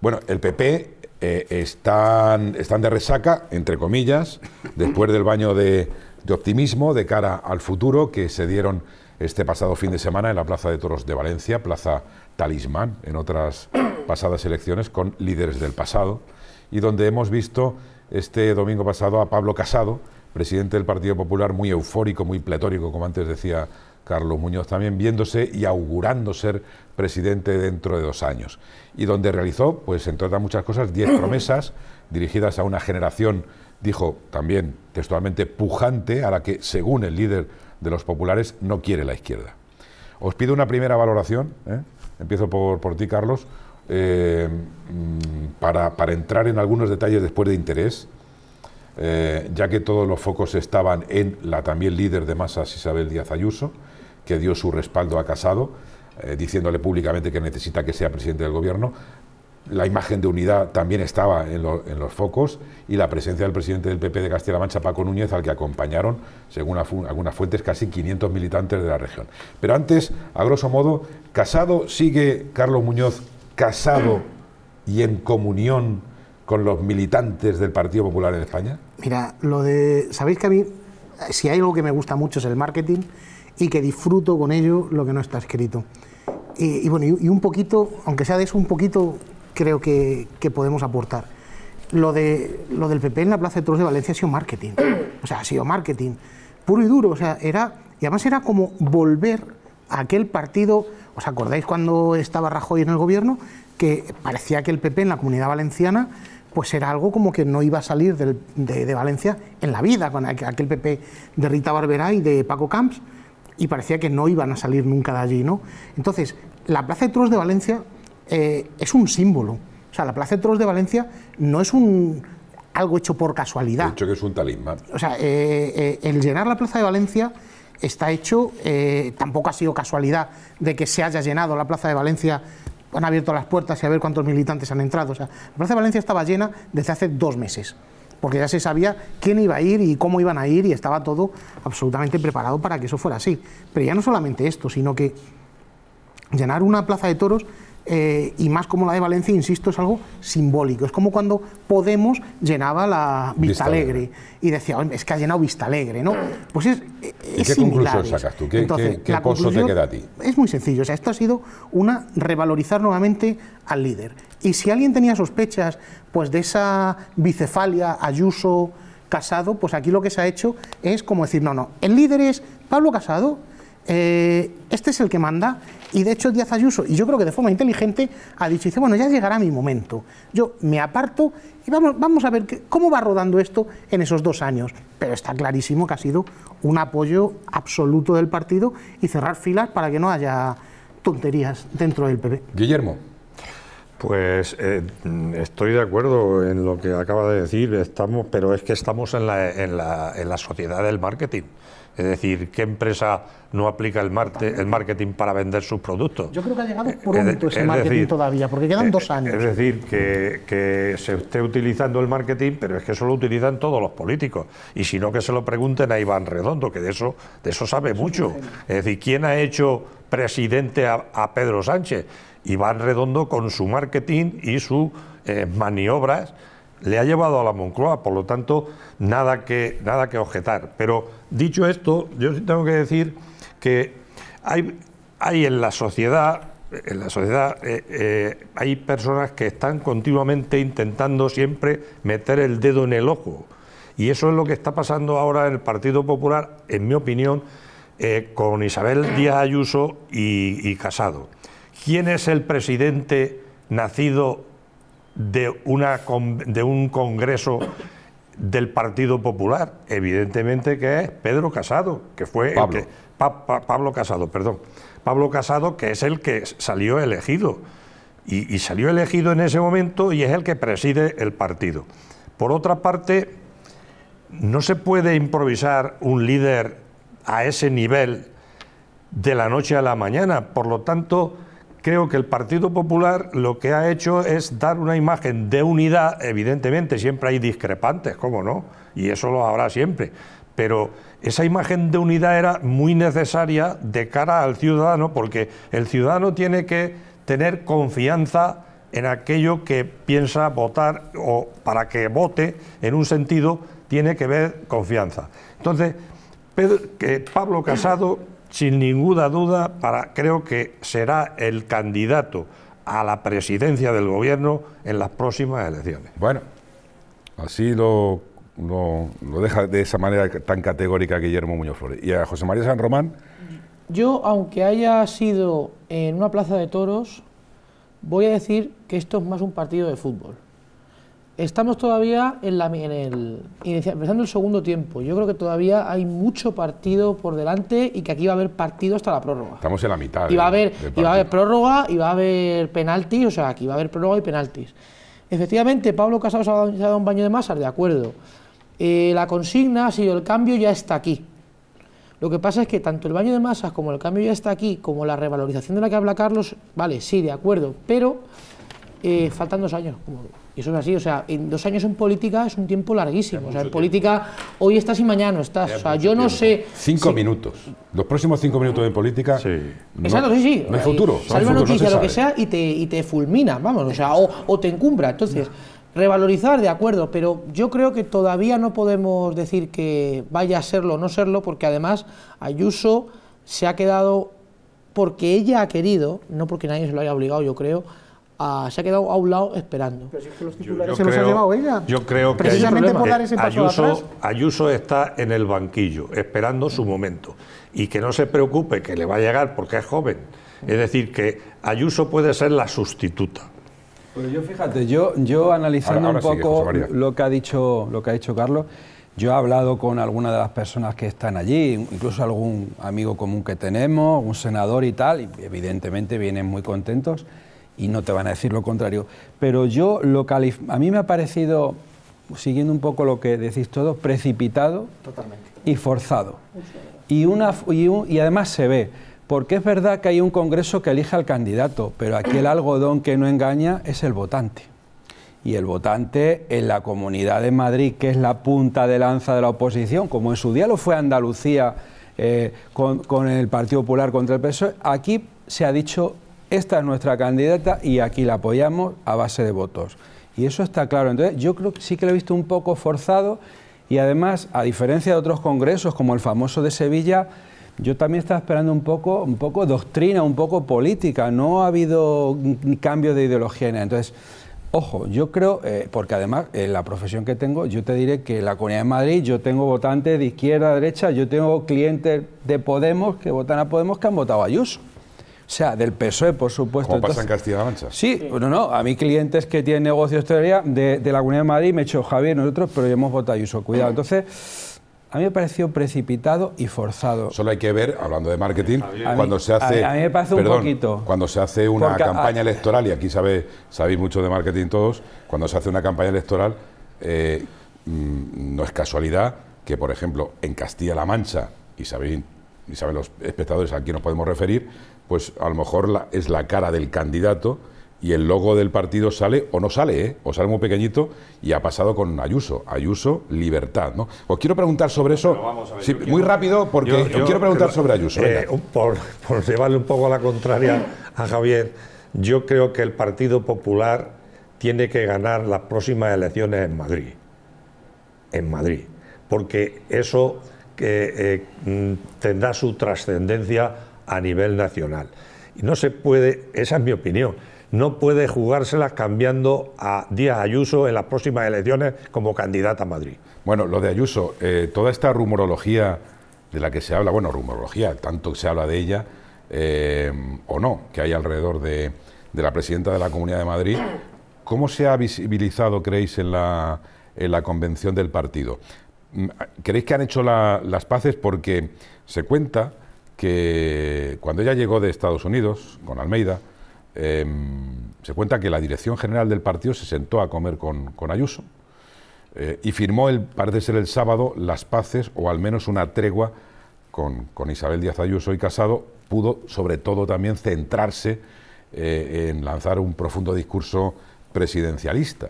Bueno, el PP eh, están, están de resaca, entre comillas, después del baño de, de optimismo de cara al futuro que se dieron este pasado fin de semana en la Plaza de Toros de Valencia, Plaza Talismán, en otras pasadas elecciones, con líderes del pasado, y donde hemos visto este domingo pasado a Pablo Casado, presidente del Partido Popular, muy eufórico, muy pletórico, como antes decía Carlos Muñoz también viéndose y augurando ser presidente dentro de dos años. Y donde realizó, pues entre otras muchas cosas, diez promesas dirigidas a una generación, dijo también textualmente, pujante, a la que, según el líder de los populares, no quiere la izquierda. Os pido una primera valoración, ¿eh? empiezo por, por, ti, Carlos, eh, mm, para, entrar en algunos detalles después de interés, eh, ya que todos los focos estaban en la también líder de masas Isabel Díaz Ayuso que dio su respaldo a Casado, eh, diciéndole públicamente que necesita que sea presidente del gobierno. La imagen de unidad también estaba en, en los focos y la presencia del presidente del PP de Castilla-La Mancha, Paco Núñez, al que acompañaron, según algunas fuentes, casi 500 militantes de la región. Pero antes, a grosso modo, Casado sigue, Carlos Muñoz, casado y en comunión con los militantes del Partido Popular en España? Mira, lo de. Sabéis que a mí, si hay algo que me gusta mucho es el marketing y que disfruto con ello lo que no está escrito. Y, bueno, y, un poquito, aunque sea de eso, un poquito creo que, podemos aportar. Lo, de, lo del PP en la Plaza de Toros de Valencia ha sido marketing, o sea, ha sido marketing puro y duro, o sea, era, y además era como volver a aquel partido, ¿os acordáis cuando estaba Rajoy en el gobierno? Que parecía que el PP en la comunidad valenciana pues era algo como que no iba a salir de, de, Valencia en la vida, con aquel PP de Rita Barberá y de Paco Camps, y parecía que no iban a salir nunca de allí. ¿no? Entonces, la Plaza de Toros de Valencia eh, es un símbolo. O sea, la Plaza de Toros de Valencia no es un algo hecho por casualidad. hecho, que es un talismán. O sea, eh, eh, el llenar la Plaza de Valencia está hecho, tampoco ha sido casualidad de que se haya llenado la Plaza de Valencia han abierto las puertas y a ver cuántos militantes han entrado. O sea, la Plaza de Valencia estaba llena desde hace dos meses porque ya se sabía quién iba a ir y cómo iban a ir y estaba todo absolutamente preparado para que eso fuera así. Pero ya no solamente esto, sino que llenar una plaza de toros eh, y más como la de Valencia, insisto, es algo simbólico. Es como cuando Podemos llenaba la vista alegre y decía, es que ha llenado alegre ¿no? Pues es, eh, ¿Y qué conclusión sacas tú? ¿Qué, Entonces, qué, te queda a ti? Es muy sencillo, o sea, esto ha sido una revalorizar nuevamente al líder. Y si alguien tenía sospechas pues de esa bicefalia, Ayuso, Casado, pues aquí lo que se ha hecho es como decir, no, no, el líder es Pablo Casado, eh, este es el que manda y de hecho Díaz Ayuso, y yo creo que de forma inteligente, ha dicho, dice, bueno, ya llegará mi momento. Yo me aparto y vamos, vamos a ver cómo va rodando esto en esos dos años. Pero está clarísimo que ha sido un apoyo absoluto del partido y cerrar filas para que no haya tonterías dentro del PP. Guillermo. Pues eh, estoy de acuerdo en lo que acaba de decir, estamos, pero es que estamos en la, en la sociedad del marketing. Es decir, ¿qué empresa no aplica el, marketing para vender sus productos? Yo creo que ha llegado eh, pronto ese marketing todavía, porque quedan eh, dos años. Es decir, que, se esté utilizando el marketing, pero es que eso lo utilizan todos los políticos. Y si no, que se lo pregunten a Iván Redondo, que de eso, de eso sabe mucho. Es, decir, ¿quién ha hecho presidente a, Pedro Sánchez? Iván Redondo con su marketing y sus eh, maniobras le ha llevado a la Moncloa, por lo tanto, nada que, nada que objetar. Pero dicho esto, yo sí tengo que decir que hay, hay en la sociedad, en la sociedad eh, eh, hay personas que están continuamente intentando siempre meter el dedo en el ojo. Y eso es lo que está pasando ahora en el Partido Popular, en mi opinión, eh, con Isabel Díaz Ayuso y Casado. ¿Quién es el presidente nacido de, una, de un congreso del Partido Popular, evidentemente que es Pedro Casado, que fue Pablo. El que, Pablo Casado, perdón. Pablo Casado, que es el que salió elegido. Y, y, salió elegido en ese momento y es el que preside el partido. Por otra parte, no se puede improvisar un líder a ese nivel de la noche a la mañana. Por lo tanto, creo que el Partido Popular lo que ha hecho es dar una imagen de unidad, evidentemente siempre hay discrepantes, ¿cómo no? Y eso lo habrá siempre, pero esa imagen de unidad era muy necesaria de cara al ciudadano, porque el ciudadano tiene que tener confianza en aquello que piensa votar o para que vote en un sentido tiene que ver confianza. Entonces, que Pablo Casado sin ninguna duda, para, creo que será el candidato a la presidencia del gobierno en las próximas elecciones. Bueno, así lo, lo, lo deja de esa manera tan categórica Guillermo Muñoz Flores. Y a José María San Román. Yo, aunque haya sido en una plaza de toros, voy a decir que esto es más un partido de fútbol. Estamos todavía en, la, en el, empezando el segundo tiempo. Yo creo que todavía hay mucho partido por delante y que aquí va a haber partido hasta la prórroga. Estamos en la mitad. Y va a haber, va a haber prórroga y va a haber penaltis, o sea, aquí va a haber prórroga y penaltis. Efectivamente, Pablo Casado ha dado, un baño de masas, de acuerdo. Eh, la consigna ha sido el cambio ya está aquí. Lo que pasa es que tanto el baño de masas como el cambio ya está aquí, como la revalorización de la que habla Carlos, vale, sí, de acuerdo, pero eh, faltan dos años. Y eso es así, o sea, en dos años en política es un tiempo larguísimo. en política hoy estás y mañana estás. yo no sé... Cinco minutos. Los próximos cinco minutos en política... futuro. noticia, lo que sea, y te, fulmina, vamos, o sea, o, o te encumbra. Entonces, revalorizar, de acuerdo, pero yo creo que todavía no podemos decir que vaya a serlo o no serlo, porque además Ayuso se ha quedado porque ella ha querido, no porque nadie se lo haya obligado, yo creo, Ah, se ha quedado a un lado esperando. Pero si los titulares yo, se creo, los ha llevado ella. Yo creo que Precisamente por eh, ese paso Ayuso, está en el banquillo, esperando su momento. Y que no se preocupe, que le va a llegar porque es joven. Es decir, que Ayuso puede ser la sustituta. Pero yo fíjate, yo, yo analizando un poco lo que ha dicho, lo que ha dicho Carlos, yo he hablado con algunas de las personas que están allí, incluso algún amigo común que tenemos, un senador y tal, y evidentemente vienen muy contentos y no te van a decir lo contrario. Pero yo lo a mí me ha parecido, siguiendo un poco lo que decís todos, precipitado y forzado. Y, una, y, además se ve, porque es verdad que hay un Congreso que elige al candidato, pero aquí el algodón que no engaña es el votante. Y el votante en la Comunidad de Madrid, que es la punta de lanza de la oposición, como en su día lo fue Andalucía eh, con, con el Partido Popular contra el PSOE, aquí se ha dicho esta es nuestra candidata y aquí la apoyamos a base de votos. Y eso está claro. Entonces, yo creo que sí que lo he visto un poco forzado y además, a diferencia de otros congresos como el famoso de Sevilla, yo también estaba esperando un poco, un poco doctrina, un poco política. No ha habido cambio de ideología. Entonces, ojo, yo creo, eh, porque además en la profesión que tengo, yo te diré que en la Comunidad de Madrid yo tengo votantes de izquierda, derecha, yo tengo clientes de Podemos que votan a Podemos que han votado a Ayuso. O sea, del PSOE, por supuesto. ¿Cómo pasa en Castilla-La Mancha. Sí, bueno, pues no, A mí clientes que tienen negocios de, de, la Comunidad de Madrid me he hecho Javier, nosotros, pero ya hemos votado y eso, Cuidado. Entonces, a mí me pareció precipitado y forzado. Solo hay que ver, hablando de marketing, cuando se hace... A mí, me parece un poquito. Cuando se hace una campaña electoral, y aquí sabéis mucho de marketing todos, cuando se hace una campaña electoral, eh, mm, no es casualidad que, por ejemplo, en Castilla-La Mancha, y sabéis, y saben los espectadores a quién nos podemos referir, pues a lo mejor es la cara del candidato y el logo del partido sale o no sale, ¿eh? o sale muy pequeñito y ha pasado con Ayuso, Ayuso Libertad. ¿no? Os quiero preguntar sobre eso, muy rápido, porque quiero preguntar sobre Ayuso. Eh, por, llevarle un poco a la contraria a Javier, yo creo que el Partido Popular tiene que ganar las próximas elecciones en Madrid, en Madrid, porque eso que eh, mm, tendrá su trascendencia a nivel nacional. Y no se puede, esa es mi opinión, no puede jugárselas cambiando a Díaz Ayuso en las próximas elecciones como candidata a Madrid. Bueno, lo de Ayuso, eh, toda esta rumorología de la que se habla, bueno, rumorología, tanto que se habla de ella, eh, o no, que hay alrededor de, la presidenta de la Comunidad de Madrid, ¿cómo se ha visibilizado, creéis, en la, en la convención del partido? Mm, ¿Creéis que han hecho las paces porque se cuenta que cuando ella llegó de Estados Unidos, con Almeida, em, se cuenta que la dirección general del partido se sentó a comer con, Ayuso eh, y firmó, el, parece ser el sábado, las paces o al menos una tregua con, Isabel Díaz Ayuso y Casado, pudo sobre todo también centrarse eh, en lanzar un profundo discurso presidencialista.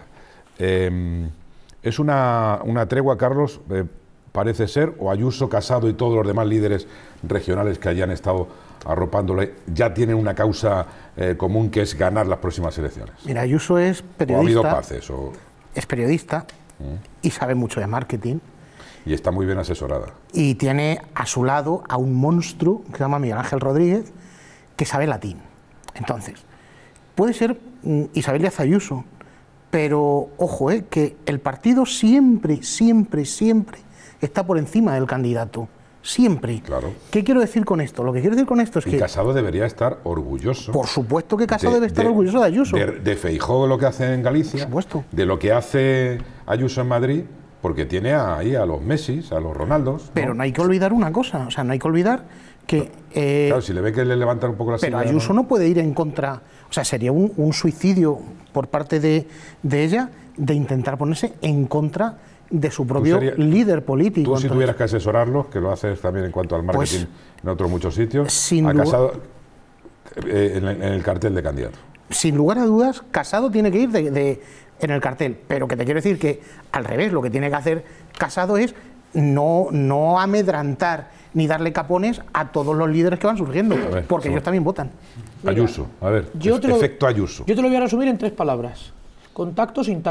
Em, es una, una tregua, Carlos, eh, parece ser, o Ayuso, Casado y todos los demás líderes regionales que hayan estado arropándole, ya tienen una causa eh, común que es ganar las próximas elecciones. Mira, Ayuso es periodista. Es periodista y sabe mucho de marketing. Y está muy bien asesorada. Y tiene a su lado a un monstruo que se llama Miguel Ángel Rodríguez, que sabe latín. Entonces, puede ser mm, Isabel Díaz Ayuso, pero ojo, eh, que el partido siempre, siempre, siempre está por encima del candidato. Siempre. Claro. ¿Qué quiero decir con esto? Lo que quiero decir con esto es que que. Casado debería estar orgulloso. Por supuesto que Casado debe estar orgulloso de Ayuso. De, lo que hace en Galicia. Por De lo que hace Ayuso en Madrid porque tiene ahí a los Messi, a los Ronaldos. Pero no hay que olvidar una cosa, o sea, no hay que olvidar que... claro, eh, si le ve que le levantan un poco Pero Ayuso ¿no? no puede ir en contra, o sea, sería un, un suicidio por parte de, de, ella de intentar ponerse en contra de su propio líder político. Tú si tuvieras que asesorarlo, que lo haces también en cuanto al pues, marketing en otros muchos sitios, sin Casado eh, en, el cartel de candidato. Sin lugar a dudas, Casado tiene que ir de, en el cartel, pero que te quiero decir que al revés, lo que tiene que hacer Casado es no, no amedrantar ni darle capones a todos los líderes que van surgiendo, porque ellos también votan. Ayuso, a ver, yo efecto Ayuso. Yo te lo voy a resumir en tres palabras. Contacto sin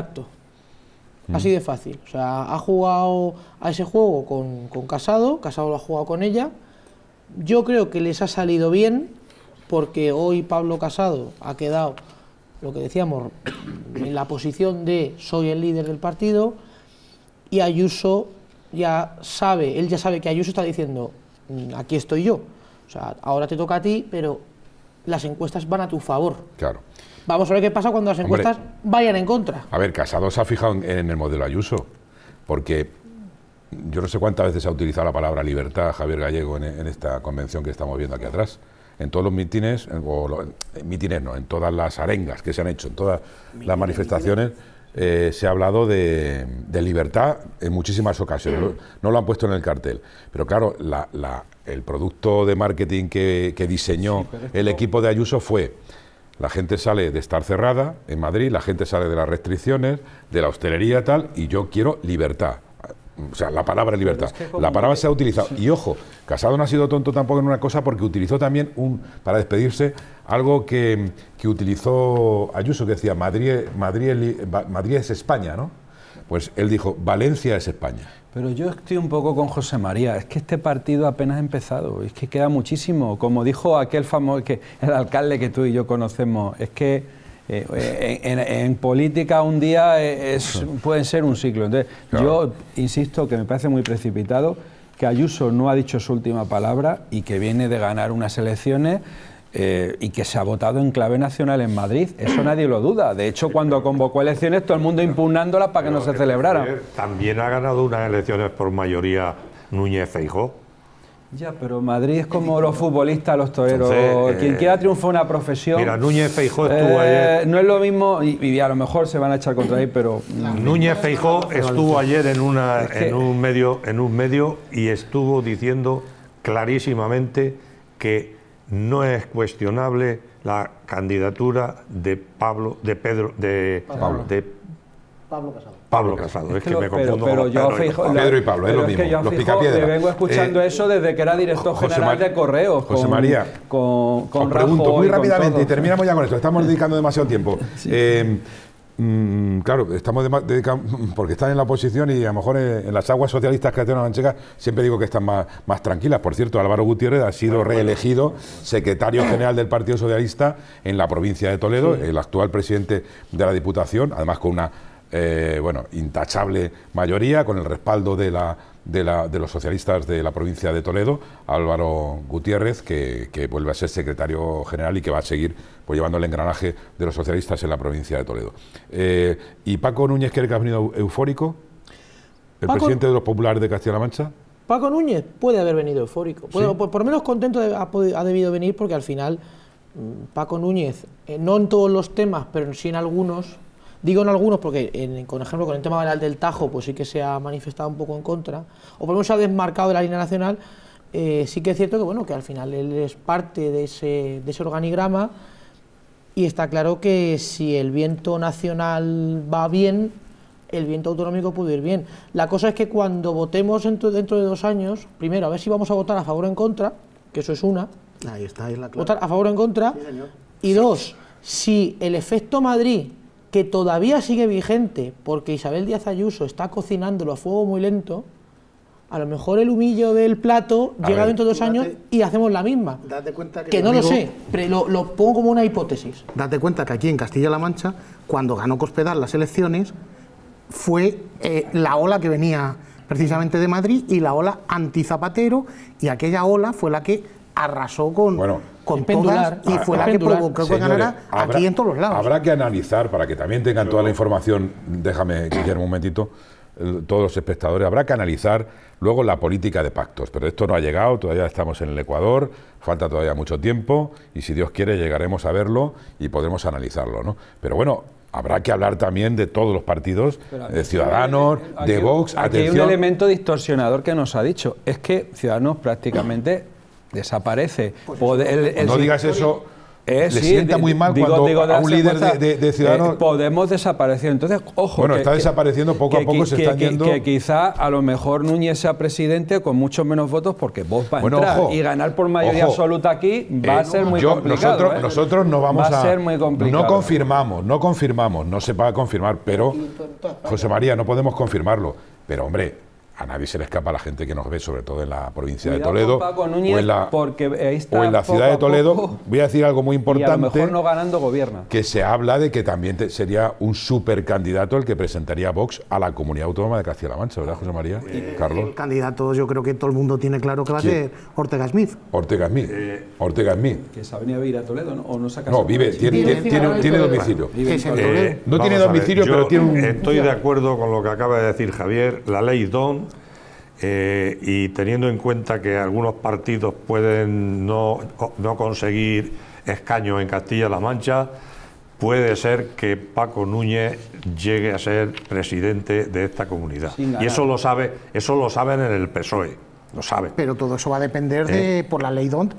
Mm. Así de fácil. O sea, ha jugado a ese juego con, Casado, Casado lo ha jugado con ella. Yo creo que les ha salido bien, porque hoy Pablo Casado ha quedado, lo que decíamos, en la posición de soy el líder del partido, y Ayuso ya sabe, él ya sabe que Ayuso está diciendo, mm, aquí estoy yo. O sea, ahora te toca a ti, pero las encuestas van a tu favor. Claro. Vamos a ver qué pasa cuando las encuestas vayan en contra. A ver, Casado se ha fijado en, el modelo Ayuso, porque yo no sé cuántas veces ha utilizado la palabra libertad, Javier Gallego, en, esta convención que estamos viendo aquí atrás en todos los mítines, o mítines no, en todas las arengas que se han hecho, en todas las manifestaciones, eh, se ha hablado de, libertad en muchísimas ocasiones. No, lo han puesto en el cartel. Pero claro, el producto de marketing que, diseñó el equipo de Ayuso fue la gente sale de estar cerrada en Madrid, la gente sale de las restricciones, de la hostelería tal, y yo quiero libertad. O sea, la palabra libertad. la palabra se ha utilizado. Y ojo, Casado no ha sido tonto tampoco en una cosa porque utilizó también un, para despedirse algo que, utilizó Ayuso, que decía, Madrid, Madrid es España, ¿no? Pues él dijo, Valencia es España. Pero yo estoy un poco con José María. Es que este partido apenas ha empezado. Es que queda muchísimo. Como dijo aquel famoso, que el alcalde que tú y yo conocemos, es que eh, eh, en, política un día eh, es, pueden ser un ciclo. Entonces, yo insisto que me parece muy precipitado que Ayuso no ha dicho su última palabra y que viene de ganar unas elecciones eh, y que se ha votado en clave nacional en Madrid, eso nadie lo duda. De hecho, cuando convocó elecciones, todo el mundo impugnándolas para que no se celebraran. También ha ganado unas elecciones por mayoría Núñez Feijóo. Ya, pero Madrid es como los futbolistas, los toreros. Quien eh, quiera triunfar una profesión. Mira, Núñez Feijó estuvo eh, ayer. No es lo mismo, y, a lo mejor se van a echar contra él, pero. Núñez Feijó estuvo ayer en, en, un medio, en un medio y estuvo diciendo clarísimamente que no es cuestionable la candidatura de Pablo, de Pedro, de Pablo, Pablo Casado. Pablo Casado, es que, me confundo pero, con yo Pedro, y Pedro y Pablo, es lo mismo. Es yo vengo escuchando eh, eso desde que era director general de Correos. José María, con, con pregunto muy rápidamente y terminamos ya con esto. Estamos dedicando demasiado tiempo. Eh, Mm, claro, estamos de, porque están en la oposición y a lo mejor en, las aguas socialistas que la siempre digo que están más, tranquilas. Por cierto, Álvaro Gutiérrez ha sido reelegido secretario general del Partido Socialista en la provincia de Toledo, el actual presidente de la Diputación, además con una eh, bueno, intachable mayoría, con el respaldo de la, de, la, de, los socialistas de la provincia de Toledo, Álvaro Gutiérrez, que, que vuelve a ser secretario general y que va a seguir pues llevando el engranaje de los socialistas en la provincia de Toledo. Eh, ¿Y Paco Núñez cree que ha venido eufórico? ¿El presidente de los populares de Castilla-La Mancha? Paco Núñez puede haber venido eufórico. por, lo menos contento ha, debido venir porque al final mm, Paco Núñez, eh, no en todos los temas, pero sí en algunos, digo en algunos porque, por ejemplo, con el tema del, Tajo, pues sí que se ha manifestado un poco en contra, o por lo menos se ha desmarcado de la línea nacional, eh, sí que es cierto que, bueno, que al final él es parte de ese, de ese organigrama y está claro que si el viento nacional va bien, el viento autonómico puede ir bien. La cosa es que cuando votemos dentro, de dos años, primero, a ver si vamos a votar a favor o en contra, que eso es una. Ahí está, ahí Votar a favor o en contra. y dos, si el efecto Madrid, que todavía sigue vigente, porque Isabel Díaz Ayuso está cocinándolo a fuego muy lento, a lo mejor el humillo del plato llega dentro de dos años y hacemos la misma. que. no lo sé, lo, pongo como una hipótesis. Date cuenta que aquí en Castilla-La Mancha, cuando ganó Cospedal las elecciones, fue eh, la ola que venía precisamente de Madrid y la ola anti antizapatero, y aquella ola fue la que arrasó con, bueno, con todas y fue la que provocó que ganara aquí en todos los lados. Habrá que analizar, para que también tengan toda la información, déjame, Guillermo, un momentito todos los espectadores. Habrá que analizar luego la política de pactos, pero esto no ha llegado, todavía estamos en el Ecuador, falta todavía mucho tiempo y si Dios quiere llegaremos a verlo y podremos analizarlo. ¿no? Pero bueno, habrá que hablar también de todos los partidos, de Ciudadanos, de Vox, Hay un elemento distorsionador que nos ha dicho, es que Ciudadanos prácticamente desaparece. Pues no digas eso eh, Le sienta muy mal cuando un líder de, Ciudadanos... podemos desaparecer. Entonces, ojo... Bueno, está desapareciendo poco a poco, se están yendo... Que quizá a lo mejor Núñez sea presidente con muchos menos votos porque vos va a entrar. y ganar por mayoría absoluta aquí va a eh, ser muy complicado. Nosotros, ¿eh? nosotros no vamos va a... ser muy complicado. No confirmamos, no confirmamos, no se va a confirmar, pero... José María, no podemos confirmarlo. Pero, hombre, a nadie se le escapa la gente que nos ve, sobre todo en la provincia de Toledo. o en la, ciudad de Toledo. voy a decir algo muy importante. mejor no ganando gobierna. Que se habla de que también sería un supercandidato el que presentaría Vox a la comunidad autónoma de Castilla-La Mancha, ¿verdad, José María? Eh, Carlos. El candidato, yo creo que todo el mundo tiene claro que va a ser Ortega Smith. Ortega Smith. Eh, Ortega Smith. Que se ha a vivir a Toledo, O no, se no vive, tiene, vive, tiene, domicilio. Eh, no tiene domicilio, pero tiene un. Estoy de acuerdo con lo que acaba de decir Javier. La ley DON eh, y teniendo en cuenta que algunos partidos pueden no, conseguir escaños en Castilla-La Mancha, puede ser que Paco Núñez llegue a ser presidente de esta comunidad. Y eso lo sabe, eso lo saben en el PSOE. Lo sabe. Pero todo eso va a depender eh, por la ley DONT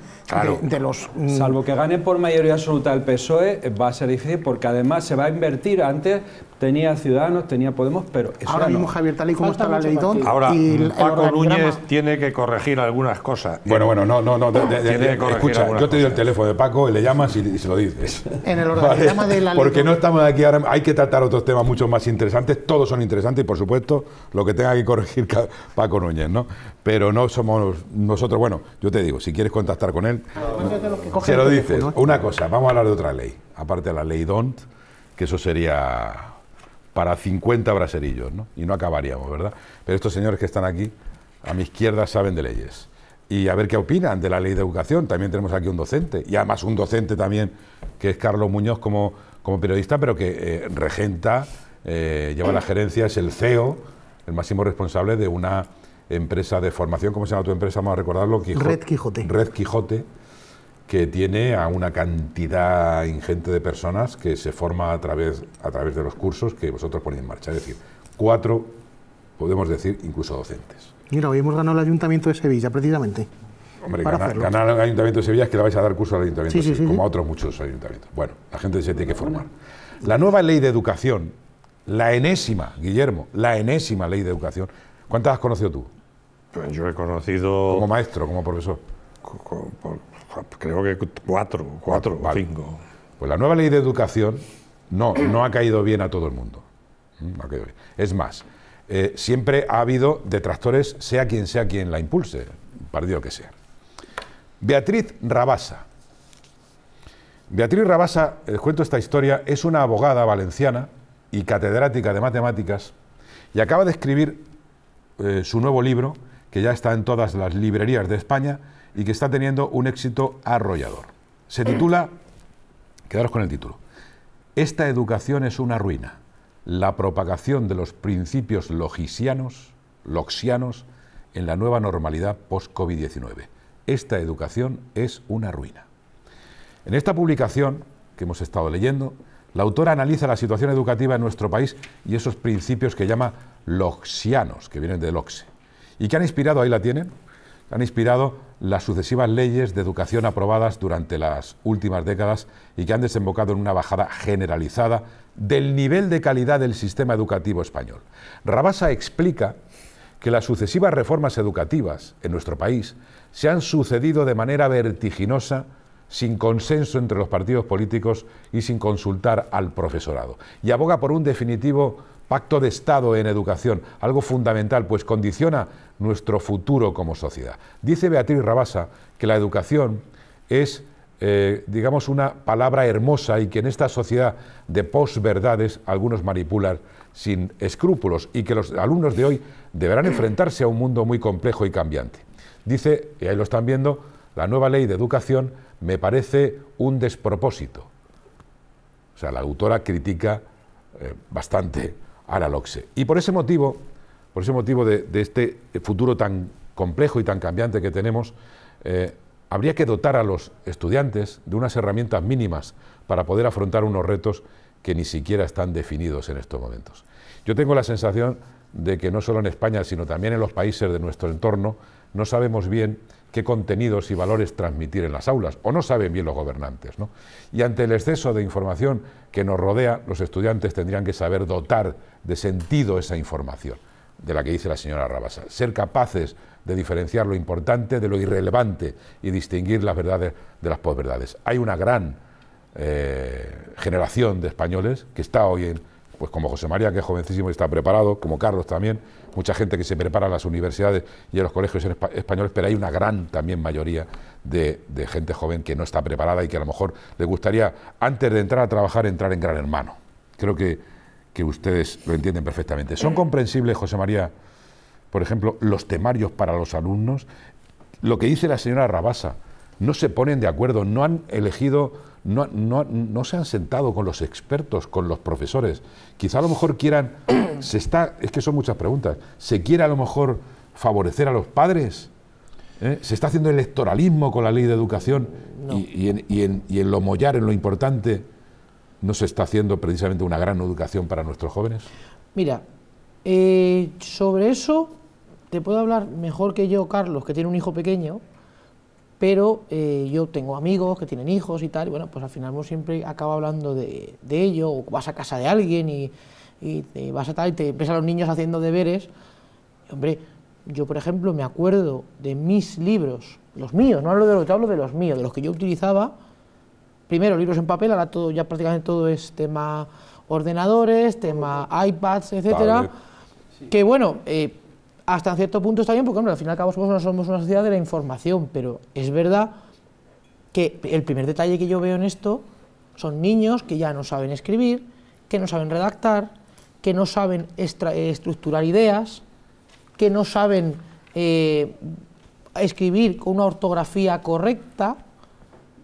los... Mm, Salvo que gane por mayoría absoluta el PSOE, va a ser difícil porque además se va a invertir antes, Tenía Ciudadanos, tenía Podemos, pero Ahora mismo, Javier, tal cómo está la ley Don't Ahora, y Paco Núñez tiene que corregir algunas cosas. Bueno, bueno, no, no, no. escucha, yo te doy el teléfono de Paco, y le llamas y, se lo dices. En el orden, Porque no estamos aquí ahora... Hay que tratar otros temas mucho más interesantes. Todos son interesantes y, por supuesto, lo que tenga que corregir Paco Núñez, ¿no? Pero no somos nosotros... Bueno, yo te digo, si quieres contactar con él... Pues se lo dices. ¿eh? Una cosa, vamos a hablar de otra ley. Aparte de la ley DONT, que eso sería para 50 braserillos, ¿no? Y no acabaríamos, ¿verdad? Pero estos señores que están aquí, a mi izquierda, saben de leyes. Y a ver qué opinan de la ley de educación. También tenemos aquí un docente, y además un docente también, que es Carlos Muñoz como, como periodista, pero que eh, regenta, eh, lleva la gerencia, es el CEO, el máximo responsable de una empresa de formación. ¿Cómo se llama tu empresa? Vamos a recordarlo. Red Quijote. Red Quijote que tiene a una cantidad ingente de personas que se forma a través, a través de los cursos que vosotros ponéis en marcha. Es decir, cuatro, podemos decir, incluso docentes. Mira, hoy hemos ganado el Ayuntamiento de Sevilla, precisamente. Hombre, ganar, el Ayuntamiento de Sevilla es que le vais a dar curso al Ayuntamiento, como a otros muchos ayuntamientos. Bueno, la gente se tiene que formar. La nueva ley de educación, la enésima, Guillermo, la enésima ley de educación, ¿cuántas has conocido tú? Pues yo he conocido... Como maestro, como profesor creo que cuatro, cuatro, cinco. Pues la nueva ley de educación no, no ha caído bien a todo el mundo. Mm, es más, eh, siempre ha habido detractores, sea quien sea quien la impulse, partido que sea. Beatriz Rabasa. Beatriz Rabasa, les eh, cuento esta historia, es una abogada valenciana y catedrática de matemáticas y acaba de escribir eh, su nuevo libro, que ya está en todas las librerías de España, y que está teniendo un éxito arrollador. Se titula, quedaros con el título, Esta educación es una ruina, la propagación de los principios logisianos, loxianos en la nueva normalidad post-COVID-19. Esta educación es una ruina. En esta publicación que hemos estado leyendo, la autora analiza la situación educativa en nuestro país y esos principios que llama loxianos, que vienen de loxe, y que han inspirado, ahí la tienen, han inspirado las sucesivas leyes de educación aprobadas durante las últimas décadas y que han desembocado en una bajada generalizada del nivel de calidad del sistema educativo español. Rabasa explica que las sucesivas reformas educativas en nuestro país se han sucedido de manera vertiginosa sin consenso entre los partidos políticos y sin consultar al profesorado. Y aboga por un definitivo Pacto de Estado en educación, algo fundamental, pues condiciona nuestro futuro como sociedad. Dice Beatriz Rabasa que la educación es, eh, digamos, una palabra hermosa y que en esta sociedad de posverdades algunos manipulan sin escrúpulos y que los alumnos de hoy deberán enfrentarse a un mundo muy complejo y cambiante. Dice, y ahí lo están viendo, la nueva ley de educación me parece un despropósito. O sea, la autora critica eh, bastante y por ese motivo, por ese motivo de, este futuro tan complejo y tan cambiante que tenemos, eh, habría que dotar a los estudiantes de unas herramientas mínimas para poder afrontar unos retos que ni siquiera están definidos en estos momentos. Yo tengo la sensación de que no solo en España, sino también en los países de nuestro entorno, no sabemos bien qué contenidos y valores transmitir en las aulas, o no saben bien los gobernantes. Y ante el exceso de información que nos rodea, los estudiantes tendrían que saber dotar de sentido esa información, de la que dice la señora Rabasa, ser capaces de diferenciar lo importante de lo irrelevante y distinguir las verdades de las posverdades. Hay una gran eh, generación de españoles que está hoy en, pues como José María, que es jovencísimo y está preparado, como Carlos también, mucha gente que se prepara a las universidades y a los colegios españoles, pero hay una gran también mayoría de, gente joven que no está preparada y que a lo mejor le gustaría, antes de entrar a trabajar, entrar en Gran Hermano. Creo que, que ustedes lo entienden perfectamente. ¿Son eh. comprensibles, José María, por ejemplo, los temarios para los alumnos? Lo que dice la señora Rabasa, no se ponen de acuerdo, no han elegido, no, no, no, se han sentado con los expertos, con los profesores. Quizá a lo mejor quieran, se está, es que son muchas preguntas, ¿se quiere a lo mejor favorecer a los padres? ¿Eh? ¿Se está haciendo electoralismo con la ley de educación y, en, lo mollar, en lo importante, no se está haciendo precisamente una gran educación para nuestros jóvenes? Mira, eh, sobre eso te puedo hablar mejor que yo, Carlos, que tiene un hijo pequeño, pero eh, yo tengo amigos que tienen hijos y tal, y bueno, pues al final uno siempre acaba hablando de, ello, o vas a casa de alguien y, te vas a tal, y te ves a los niños haciendo deberes. hombre, yo por ejemplo me acuerdo de mis libros, los míos, no hablo de los que hablo de los míos, de los que yo utilizaba, primero libros en papel, ahora todo, ya prácticamente todo es tema ordenadores, tema iPads, etcétera, que bueno, eh, hasta cierto punto está bien, porque al final y al cabo somos una, somos una sociedad de la información, pero es verdad que el primer detalle que yo veo en esto son niños que ya no saben escribir, que no saben redactar, que no saben eh, estructurar ideas, que no saben eh, escribir con una ortografía correcta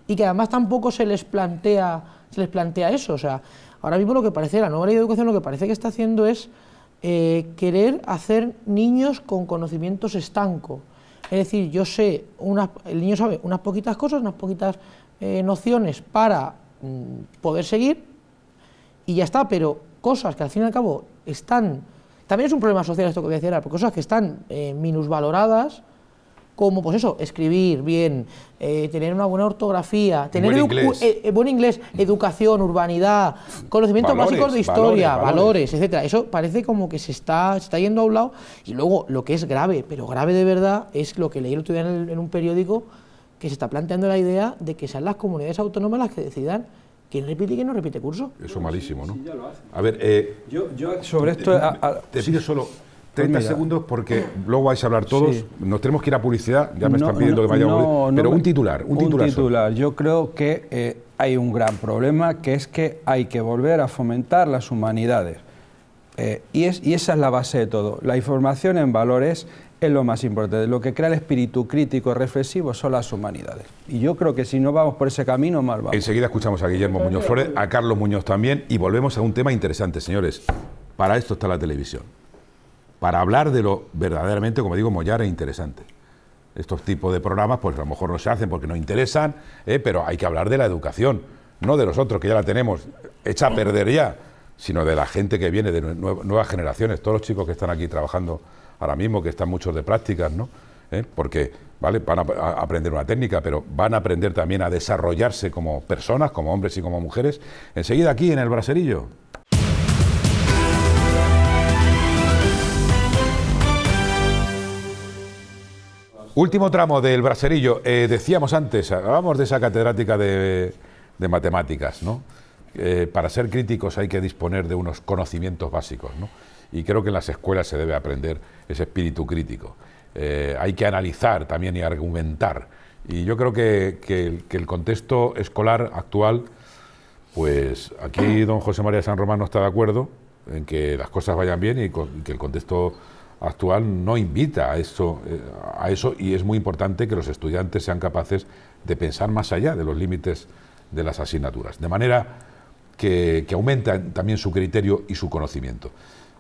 y que además tampoco se les plantea se les plantea eso. O sea, ahora mismo lo que parece, la nueva ley de educación lo que parece que está haciendo es eh, querer hacer niños con conocimientos estancos. Es decir, yo sé, el niño sabe unas poquitas cosas, unas poquitas eh, nociones para mm, poder seguir y ya está, pero cosas que al fin y al cabo están, también es un problema social esto que voy a decir ahora, cosas que están eh, minusvaloradas, como pues eso, escribir bien, eh, tener una buena ortografía, tener eh, eh, buen inglés. educación, urbanidad, conocimientos básicos de historia, valores, etcétera. Eso parece como que se está, se está yendo a un lado y luego lo que es grave, pero grave de verdad, es lo que leí el otro día en, un periódico que se está planteando la idea de que sean las comunidades autónomas las que decidan ¿Quién repite y quién no repite curso? Eso malísimo, ¿no? A ver, yo, sobre esto... te pido solo 30 segundos porque luego vais a hablar todos. Nos tenemos que ir a publicidad. Ya me están pidiendo que vayamos. pero un titular, un, titular. Yo creo que eh, hay un gran problema que es que hay que volver a fomentar las humanidades. Eh, y, es, y esa es la base de todo. La información en valores es lo más importante. Lo que crea el espíritu crítico reflexivo son las humanidades. Y yo creo que si no vamos por ese camino, mal vamos. Enseguida escuchamos a Guillermo Muñoz Flores, a Carlos Muñoz también, y volvemos a un tema interesante, señores. Para esto está la televisión para hablar de lo verdaderamente, como digo, mollar e interesante. Estos tipos de programas, pues a lo mejor no se hacen porque no interesan, eh, pero hay que hablar de la educación, no de los otros que ya la tenemos hecha a perder ya, sino de la gente que viene, de nuevas generaciones, todos los chicos que están aquí trabajando ahora mismo, que están muchos de prácticas, ¿no? Eh, porque, ¿vale? Van a aprender una técnica, pero van a aprender también a desarrollarse como personas, como hombres y como mujeres. Enseguida aquí, en el braserillo. Último tramo del braserillo. Eh, decíamos antes, hablábamos de esa catedrática de, matemáticas, ¿no? Eh, para ser críticos hay que disponer de unos conocimientos básicos, ¿no? Y creo que en las escuelas se debe aprender ese espíritu crítico. Eh, hay que analizar también y argumentar. Y yo creo que, el contexto escolar actual, pues aquí don José María San Román no está de acuerdo en que las cosas vayan bien y que el contexto actual no invita a eso, eh, a eso y es muy importante que los estudiantes sean capaces de pensar más allá de los límites de las asignaturas, de manera que, que también su criterio y su conocimiento.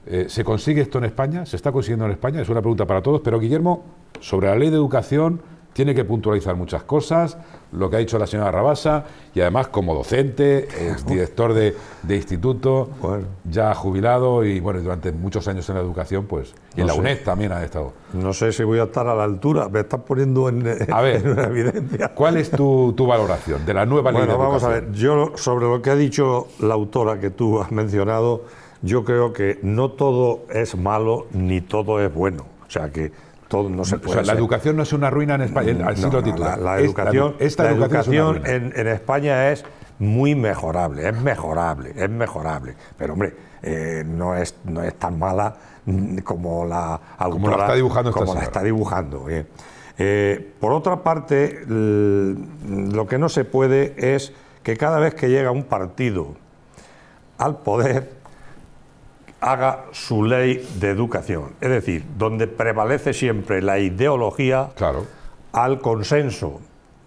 Eh, ¿Se consigue esto en España? ¿Se está consiguiendo en España? Es una pregunta para todos, pero Guillermo, sobre la ley de educación, tiene que puntualizar muchas cosas, lo que ha dicho la señora Rabasa, y además como docente, es director de, instituto, ya jubilado y bueno, durante muchos años en la educación, pues, y en la UNED también ha estado. No sé si voy a estar a la altura, me estás poniendo en, ver, evidencia. ¿Cuál es tu, valoración de la nueva ley bueno, vamos a ver, yo sobre lo que ha dicho la autora que tú has mencionado, yo creo que no todo es malo ni todo es bueno. O sea que la educación no es una ruina en España, la, educación, esta, educación, en, España es muy mejorable, es mejorable, es mejorable. Pero hombre, eh, no, es, no es tan mala mm, como la como la está dibujando. Como la está dibujando eh, por otra parte, lo que no se puede es que cada vez que llega un partido al poder haga su ley de educación. Es decir, donde prevalece siempre la ideología al consenso.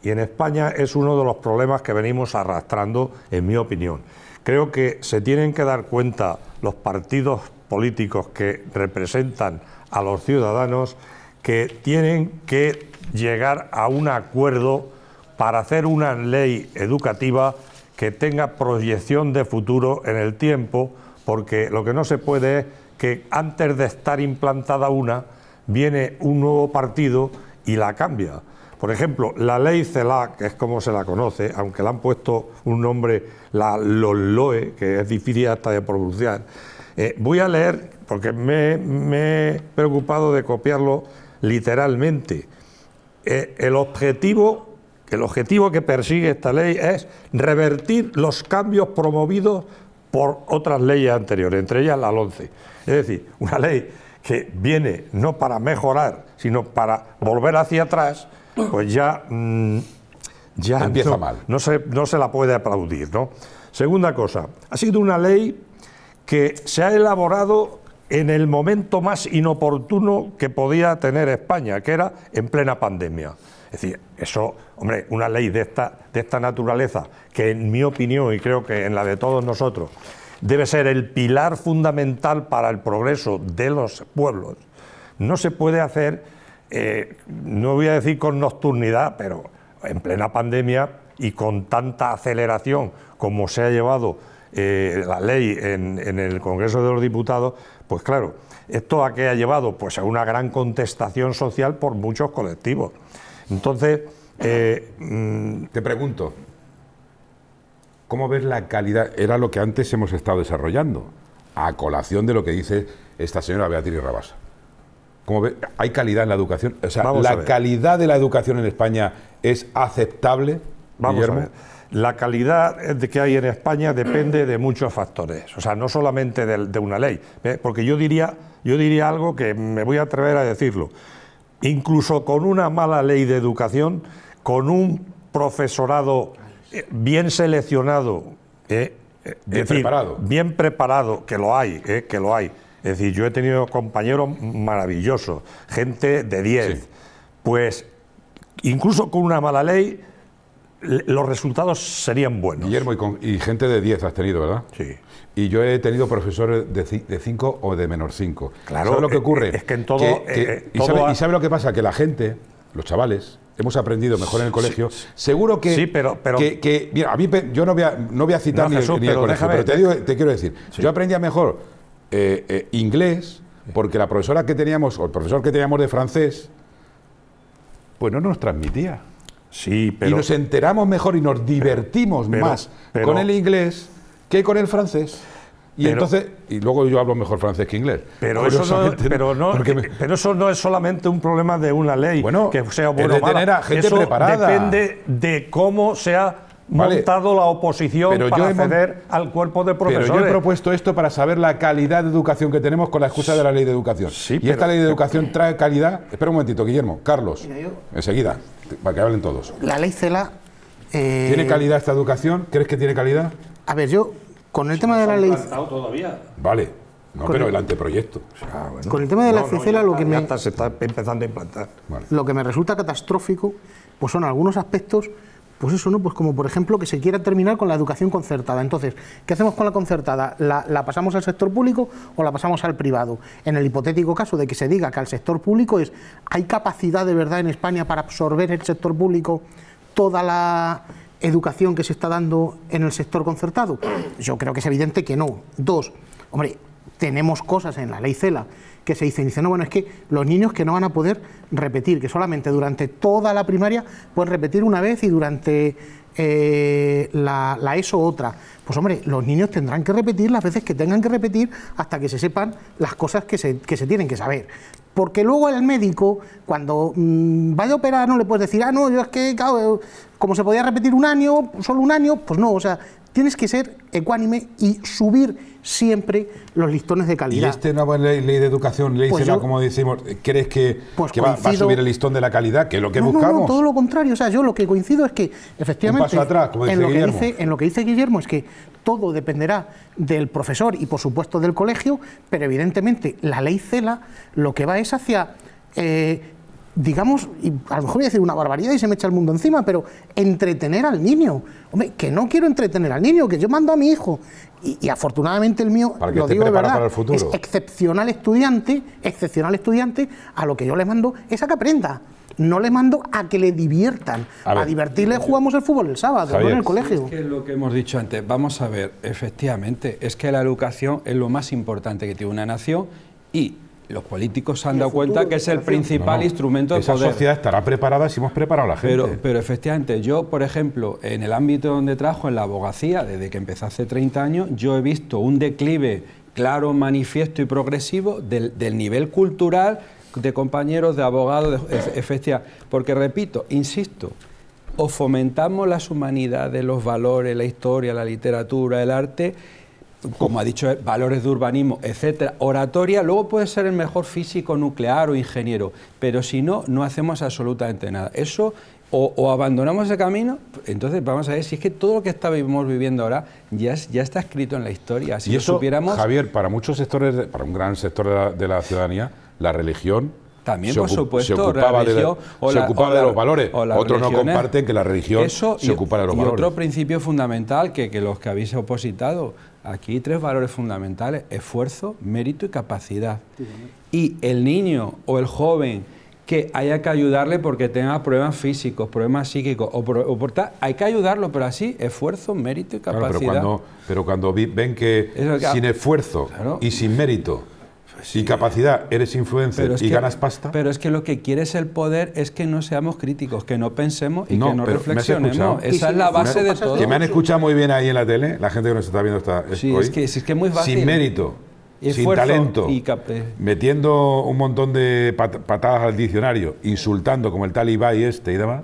Y en España es uno de los problemas que venimos arrastrando, en mi opinión. Creo que se tienen que dar cuenta los partidos políticos que representan a los ciudadanos que tienen que llegar a un acuerdo para hacer una ley educativa que tenga proyección de futuro en el tiempo, porque lo que no se puede es que antes de estar implantada una, viene un nuevo partido y la cambia. Por ejemplo, la ley cela que es como se la conoce, aunque le han puesto un nombre, la LOLOE, que es difícil hasta de pronunciar, eh, voy a leer, porque me, he preocupado de copiarlo literalmente. Eh, el, objetivo, el objetivo que persigue esta ley es revertir los cambios promovidos por otras leyes anteriores, entre ellas la 11. Es decir, una ley que viene no para mejorar, sino para volver hacia atrás, pues ya, mm, ya empieza mal. No se, no se la puede aplaudir. ¿no? Segunda cosa, ha sido una ley que se ha elaborado en el momento más inoportuno que podía tener España, que era en plena pandemia. Es decir, eso, hombre, una ley de esta, de esta naturaleza, que en mi opinión y creo que en la de todos nosotros, debe ser el pilar fundamental para el progreso de los pueblos, no se puede hacer, eh, no voy a decir con nocturnidad, pero en plena pandemia y con tanta aceleración como se ha llevado eh, la ley en, en, el Congreso de los Diputados, pues claro, esto a qué ha llevado? Pues a una gran contestación social por muchos colectivos. Entonces... Eh, mm, Te pregunto, ¿cómo ves la calidad? Era lo que antes hemos estado desarrollando, a colación de lo que dice esta señora Beatriz Rabasa. ¿Cómo ¿Hay calidad en la educación? O sea, ¿la calidad de la educación en España es aceptable? Vamos a ver. La calidad que hay en España depende de muchos factores, o sea, no solamente de, una ley, ¿eh? porque yo diría, yo diría algo que me voy a atrever a decirlo incluso con una mala ley de educación, con un profesorado eh, bien seleccionado, eh, eh, bien, preparado. bien preparado, que lo hay, que lo hay. Es decir, yo he tenido compañeros maravillosos, gente de 10. Pues incluso con una mala ley, los resultados serían buenos. Guillermo, y, y gente de 10 has tenido, ¿verdad? Sí. Y yo he tenido profesores de 5 o de menor 5. Claro. lo que eh, ocurre? Es que en todo. Eh, eh, y, sabe, lo que pasa? Que la gente, los chavales, hemos aprendido mejor en el colegio. Seguro que. Sí, pero. pero que, a mí, yo no voy a, no voy a citar ni, colegio, pero te, digo, quiero decir, yo aprendía mejor inglés porque la profesora que teníamos, o el profesor que teníamos de francés, pues no nos transmitía. Sí, pero. Y nos enteramos mejor y nos divertimos más con el inglés que con el francés. Y entonces, y luego yo hablo mejor francés que inglés. Pero eso no, pero, no, pero eso no es solamente un problema de una ley bueno, que sea o a gente eso preparada. depende de cómo se ha montado la oposición pero para acceder al cuerpo de profesores. yo he propuesto esto para saber la calidad de educación que tenemos con la excusa de la ley de educación. y esta ley de educación trae calidad. Espera un momentito, Guillermo, Carlos, enseguida, para que hablen todos. La ley CELA. Eh, ¿Tiene calidad esta educación? ¿Crees que tiene calidad? A ver, yo con el tema de la ley. todavía. Vale. No, pero el, anteproyecto. Con el tema de la no, lo que me. se está empezando a implantar. Lo que me resulta catastrófico, pues son algunos aspectos, pues eso, ¿no? Pues como por ejemplo que se quiera terminar con la educación concertada. Entonces, ¿qué hacemos con la concertada? ¿La, ¿La, pasamos al sector público o la pasamos al privado? En el hipotético caso de que se diga que al sector público es. ¿Hay capacidad de verdad en España para absorber el sector público toda la educación que se está dando en el sector concertado? Yo creo que es evidente que no. Dos, hombre, tenemos cosas en la ley CELA que se dicen, dicen, no, bueno, es que los niños que no van a poder repetir, que solamente durante toda la primaria pueden repetir una vez y durante eh, la, ESO otra. Pues hombre, los niños tendrán que repetir las veces que tengan que repetir hasta que se sepan las cosas que se, tienen que saber. Porque luego el médico, cuando va mm, vaya a operar, no le puedes decir, ah, no, yo es que, claro, como se podía repetir un año, solo un año, pues no, o sea, tienes que ser ecuánime y subir siempre los listones de calidad. ¿Y esta nueva ley, de educación, ley pues CELA, como decimos, crees que, pues va, a subir el listón de la calidad, que es lo que no, buscamos? No, todo lo contrario, o sea, yo lo que coincido es que, efectivamente, en, lo que dice, Guillermo es que todo dependerá del profesor y, por supuesto, del colegio, pero evidentemente la ley CELA lo que va es hacia... Eh, digamos, y a lo mejor voy a decir una barbaridad y se me echa el mundo encima, pero entretener al niño. Hombre, que no quiero entretener al niño, que yo mando a mi hijo. Y, afortunadamente el mío, lo digo de verdad, es excepcional estudiante, excepcional estudiante, a lo que yo le mando es a que aprenda. No le mando a que le diviertan. A, divertirle jugamos el fútbol el sábado, en el colegio. Es lo que hemos dicho antes, vamos a ver, efectivamente, es que la educación es lo más importante que tiene una nación y los políticos se han dado cuenta que es el principal instrumento de esa poder. Esa sociedad estará preparada si hemos preparado a la gente. Pero, efectivamente, yo, por ejemplo, en el ámbito donde trabajo, en la abogacía, desde que empecé hace 30 años, yo he visto un declive claro, manifiesto y progresivo del, nivel cultural de compañeros, de abogados, e-, Porque, repito, insisto, o fomentamos las humanidades, los valores, la historia, la literatura, el arte, como ha dicho eh, valores de urbanismo, etcétera, oratoria, luego puede ser el mejor físico nuclear o ingeniero, pero si no, no hacemos absolutamente nada. Eso o, abandonamos el camino, entonces vamos a ver si es que todo lo que estamos viviendo ahora ya, está escrito en la historia. Si supiéramos... Javier, para muchos sectores, para un gran sector de la, ciudadanía, la religión también, por supuesto, se ocupaba, de, los valores. Otros no ¿eh? comparten que la religión se ocupara ocupa de los valores... y Otro principio fundamental que los que habéis opositado, Aquí tres valores fundamentales, esfuerzo, mérito y capacidad. y el niño o el joven que haya que ayudarle porque tenga problemas físicos, problemas psíquicos, o, por, tal, hay que ayudarlo, pero así, esfuerzo, mérito y capacidad. pero, cuando, ven que, sin esfuerzo y sin mérito sin capacidad eres influencer y ganas pasta. Pero es que lo que quiere es el poder es que no seamos críticos, que no pensemos y que no reflexionemos. Esa es la base de todo. Que me han escuchado muy bien ahí en la tele, la gente que nos está viendo está sí, es que, es muy fácil. Sin mérito. Sin talento, y eh. metiendo un montón de patadas al diccionario, insultando como el tal y este y demás,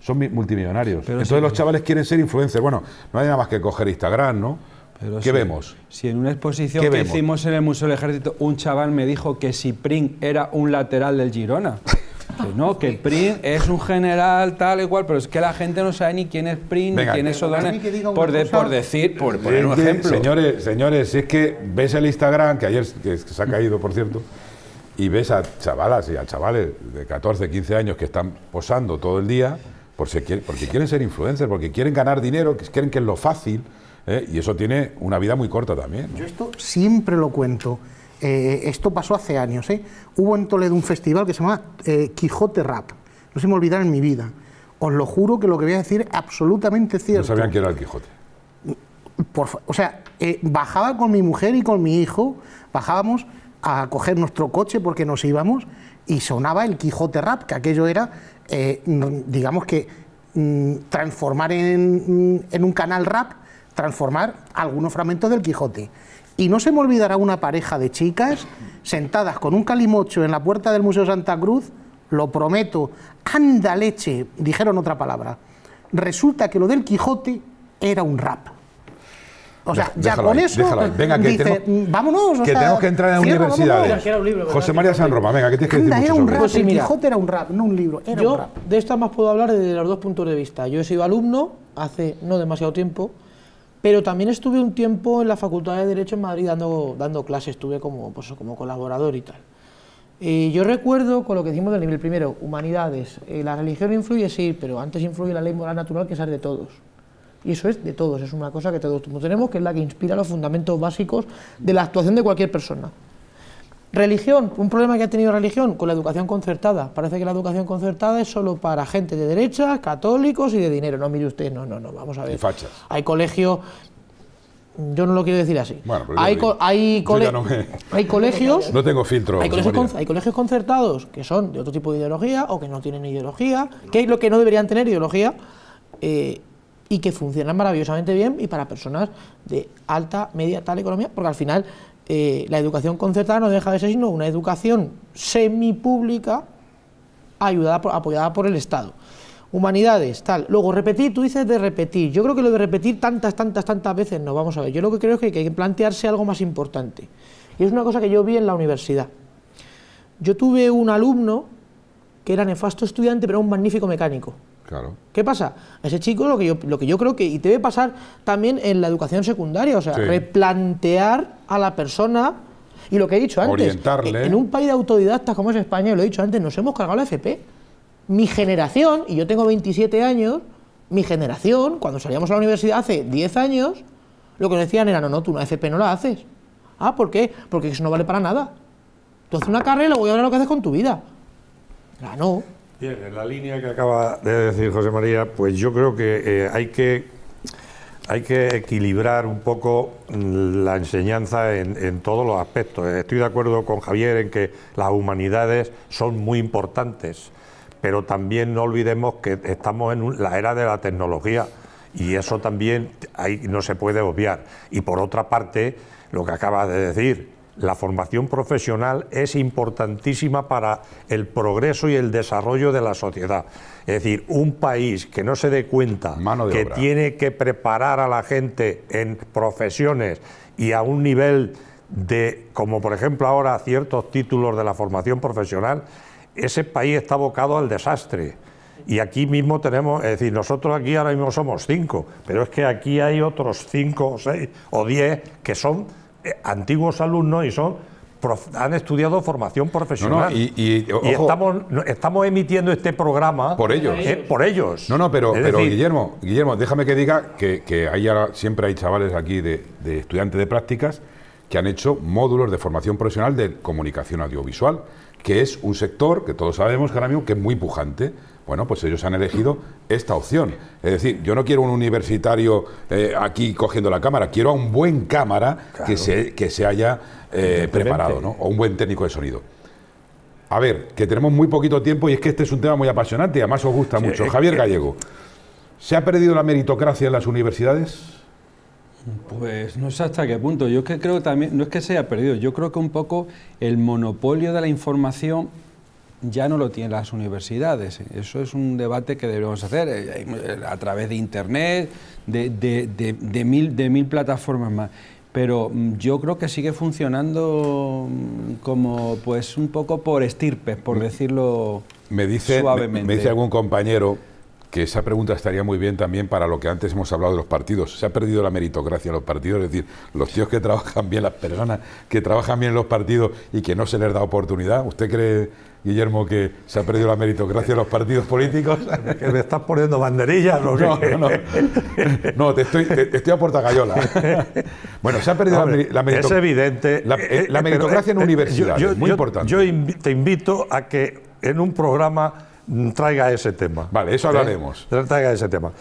son multimillonarios. Entonces los chavales quieren ser influencers. Bueno, no hay nada más que coger Instagram, ¿no? ¿Qué vemos? Si en una exposición que hicimos en el Museo del Ejército, un chaval me dijo que si Pring era un lateral del Girona. no, que Pring es un general tal y cual, pero es que la gente no sabe ni quién es Pring, ni quién es Sodana, Por, decir, por poner un ejemplo. Señores, señores, es que ves el Instagram, que ayer se ha caído, por cierto, y ves a chavalas y a chavales de 14, 15 años que están posando todo el día porque quieren, porque quieren ser influencers, porque quieren ganar dinero, que quieren que es lo fácil. ¿eh? y eso tiene una vida muy corta también. Yo esto siempre lo cuento. Eh, esto pasó hace años. ¿eh? Hubo en Toledo un festival que se llama eh, Quijote Rap. No se me olvidará en mi vida. Os lo juro que lo que voy a decir es absolutamente cierto. No sabían quién era el Quijote. o sea, bajaba con mi mujer y con mi hijo, bajábamos a coger nuestro coche porque nos íbamos y sonaba el Quijote Rap, que aquello era, digamos que mm, transformar en, un canal rap transformar algunos fragmentos del Quijote. Y no se me olvidará una pareja de chicas sentadas con un calimocho en la puerta del Museo Santa Cruz, lo prometo, anda leche, dijeron otra palabra. Resulta que lo del Quijote era un rap. O sea, ya con eso. Venga, que mm, vámonos. O que tenemos que entrar en la universidad. José María San Roma, venga, que tienes que decir? Pues el Quijote era un rap, no un libro. yo de esta más puedo hablar desde los dos puntos de vista. Yo he sido alumno hace no demasiado tiempo pero también estuve un tiempo en la Facultad de Derecho en Madrid dando, dando clases, estuve como, pues, como colaborador y tal. Eh, yo recuerdo con lo que decimos del nivel primero, humanidades, eh, la religión influye, sí, pero antes influye la ley moral natural que es de todos. Y eso es de todos, es una cosa que todos tenemos, que es la que inspira los fundamentos básicos de la actuación de cualquier persona. Religión, un problema que ha tenido religión con la educación concertada. Parece que la educación concertada es solo para gente de derecha, católicos y de dinero. No, mire usted, no, no, no, vamos a ver. Hay colegios, yo no lo quiero decir así. hay, colegios... No tengo filtro. Hay colegios, concertados que son de otro tipo de ideología o que no tienen ideología, que es lo que no deberían tener ideología. Eh, y que funcionan maravillosamente bien y para personas de alta, media, tal economía, porque al final eh, la educación concertada no deja de ser sino una educación semipública ayudada apoyada por el Estado. Humanidades, tal. Luego, repetir, tú dices de repetir. Yo creo que lo de repetir tantas, tantas, tantas veces no, vamos a ver. Yo lo que creo es que hay que plantearse algo más importante. Y es una cosa que yo vi en la universidad. Yo tuve un alumno que era nefasto estudiante, pero un magnífico mecánico. ¿Qué pasa? Ese chico, lo que, yo, lo que yo creo que y debe pasar también en la educación secundaria, o sea, replantear a la persona y lo que he dicho antes, en un país de autodidactas como es España, y lo he dicho antes, nos hemos cargado la FP. Mi generación, y yo tengo 27 años, mi generación, cuando salíamos a la universidad hace 10 años, lo que nos decían era, no, no, tú una FP no la haces. Ah, ¿por qué? Porque eso no vale para nada. Tú haces una carrera voy a ver lo que haces con tu vida. Ah, no. Bien, en la línea que acaba de decir José María, pues yo creo que eh, hay que hay que equilibrar un poco mm, la enseñanza en, todos los aspectos. Estoy de acuerdo con Javier en que las humanidades son muy importantes, pero también no olvidemos que estamos en la era de la tecnología y eso también ahí no se puede obviar. Y por otra parte, lo que acaba de decir, la formación profesional es importantísima para el progreso y el desarrollo de la sociedad. Es decir, un país que no se dé cuenta que tiene que preparar a la gente en profesiones y a un nivel de, como por ejemplo ahora ciertos títulos de la formación profesional, ese país está abocado al desastre. Y aquí mismo tenemos, es decir, nosotros aquí ahora mismo somos cinco, pero es que aquí hay otros cinco o seis o diez que son eh, antiguos alumnos y son han estudiado formación profesional. y, estamos, estamos, emitiendo este programa por ellos. Eh, por ellos. No, no, pero, Guillermo, Guillermo, déjame que diga que, hay, siempre hay chavales aquí de, de, estudiantes de prácticas que han hecho módulos de formación profesional de comunicación audiovisual, que es un sector que todos sabemos, que ahora que es muy pujante. Bueno, pues ellos han elegido esta opción. Es decir, yo no quiero un universitario eh, aquí cogiendo la cámara, quiero a un buen cámara que, se, que se haya eh, preparado, ¿no? O un buen técnico de sonido. A ver, que tenemos muy poquito tiempo y es que este es un tema muy apasionante y además os gusta mucho. Javier Gallego, ¿se ha perdido la meritocracia en las universidades? Pues no sé hasta qué punto. Yo es que creo también, no es que se haya perdido, yo creo que un poco el monopolio de la información ya no lo tienen las universidades. Eso es un debate que debemos hacer eh, eh, a través de Internet, de, de, de, mil, de mil plataformas más. Pero mm, yo creo que sigue funcionando mm, como pues un poco por estirpes, por decirlo me dice, suavemente. me dice algún compañero que esa pregunta estaría muy bien también para lo que antes hemos hablado de los partidos. Se ha perdido la meritocracia en los partidos, es decir, los tíos que trabajan bien, las personas que trabajan bien en los partidos y que no se les da oportunidad. ¿Usted cree, Guillermo, que se ha perdido la meritocracia en los partidos políticos? Que me estás poniendo banderillas, no, no, no. no te estoy, te, estoy Bueno, se ha perdido la, meritocracia. Es evidente. La, eh, eh, eh, meritocracia en universidades, muy importante. Yo te invito a que en un programa Mm, traiga ese tema. Vale, eso ¿Eh? hablaremos. Traiga ese tema.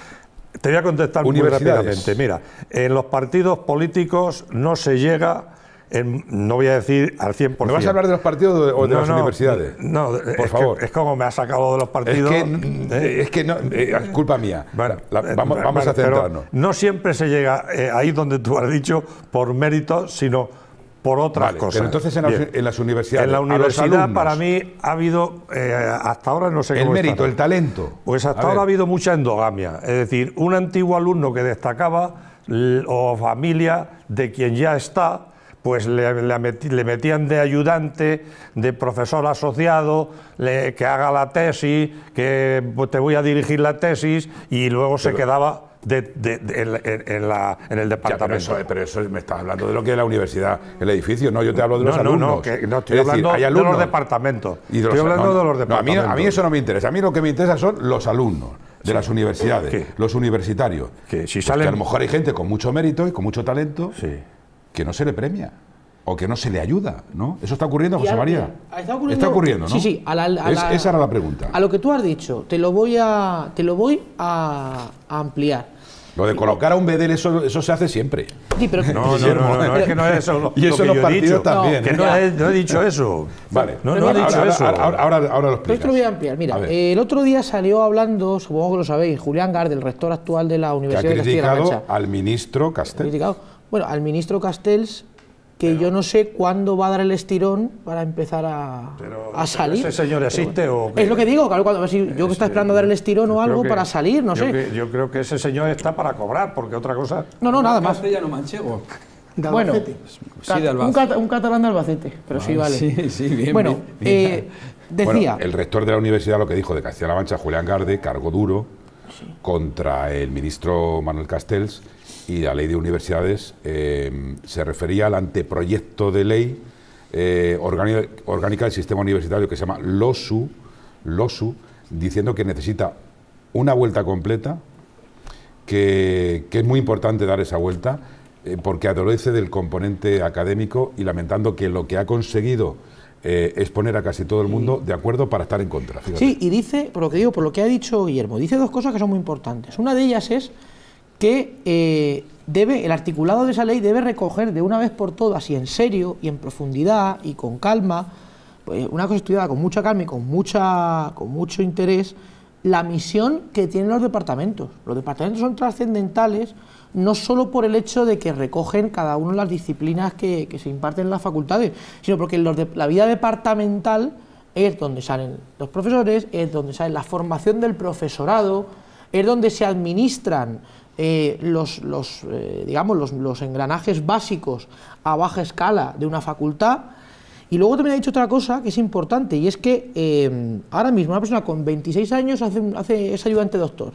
Te voy a contestar muy rápidamente. Mira, en los partidos políticos no se llega, no voy a decir al 100%. no vas a hablar de los partidos o de las universidades? No, por favor. es como me has sacado de los partidos. Es que, ¿eh? es no, eh, ah, culpa mía. vamos, a centrarnos. No siempre se llega ahí donde tú has dicho por mérito, sino por otras cosas. Pero entonces en, las universidades. En la universidad, para mí, ha habido, eh, hasta ahora no sé qué. El mérito, el talento. Pues hasta ahora ha habido mucha endogamia. Es decir, un antiguo alumno que destacaba o familia de quien ya está, pues le, metían de ayudante, de profesor asociado, que haga la tesis, que pues, te voy a dirigir la tesis, y luego se quedaba en, el departamento. pero, eso, me estás hablando de lo que es la universidad, el edificio, no, yo te hablo de los alumnos. No, no estoy hablando de los departamentos. estoy hablando de los departamentos. A mí, eso no me interesa, a mí lo que me interesa son los alumnos de las universidades, los universitarios. Que si pues a lo mejor hay gente con mucho mérito y con mucho talento que no se le premia o que no se le ayuda, ¿no? Eso está ocurriendo, José María. Está ocurriendo, ¿no? Sí, sí. esa era la pregunta. A lo que tú has dicho, te lo voy a, te lo voy a ampliar. Lo de colocar a un bedel, eso, eso se hace siempre. no, no, no, es que no es eso. y eso lo que he dicho. también. ¿eh? no, he, dicho eso. Vale. No, he dicho eso. Ahora, ahora, ahora lo Esto lo voy a ampliar. Mira, el otro día salió hablando, supongo que lo sabéis, Julián el rector actual de la Universidad de Castilla-La Mancha. al ministro Castells. Bueno, al ministro Castells que yo no sé cuándo va a dar el estirón para empezar a, salir. ¿Ese señor existe Es lo que digo, claro, yo que estoy esperando dar el estirón o algo para salir, no sé. yo creo que ese señor está para cobrar, porque otra cosa... No, no, nada más. castellano manchego. bueno, sí, de un, un, catalán de Albacete, pero sí ah, vale. Sí, sí, bien, bueno, eh, decía... el rector de la universidad lo que dijo de Castilla-La Mancha, Julián Garde, cargo duro, contra el ministro Manuel Castells, y la ley de universidades eh, se refería al anteproyecto de ley eh, orgánica, del sistema universitario que se llama LOSU, LOSU, diciendo que necesita una vuelta completa, que, es muy importante dar esa vuelta, eh, porque adolece del componente académico y lamentando que lo que ha conseguido es poner a casi todo el mundo de acuerdo para estar en contra. Sí, y dice, por lo que digo, por lo que ha dicho Guillermo, dice dos cosas que son muy importantes. Una de ellas es que eh, debe, el articulado de esa ley debe recoger de una vez por todas y en serio y en profundidad y con calma, pues una cosa estudiada con mucha calma y con, mucha, con mucho interés, la misión que tienen los departamentos. Los departamentos son trascendentales no solo por el hecho de que recogen cada uno las disciplinas que, se imparten en las facultades, sino porque la vida departamental es donde salen los profesores, es donde sale la formación del profesorado, es donde se administran eh, los, los eh, digamos, los, engranajes básicos a baja escala de una facultad. Y luego también ha dicho otra cosa que es importante, y es que eh, ahora mismo una persona con 26 años hace, hace, es ayudante doctor.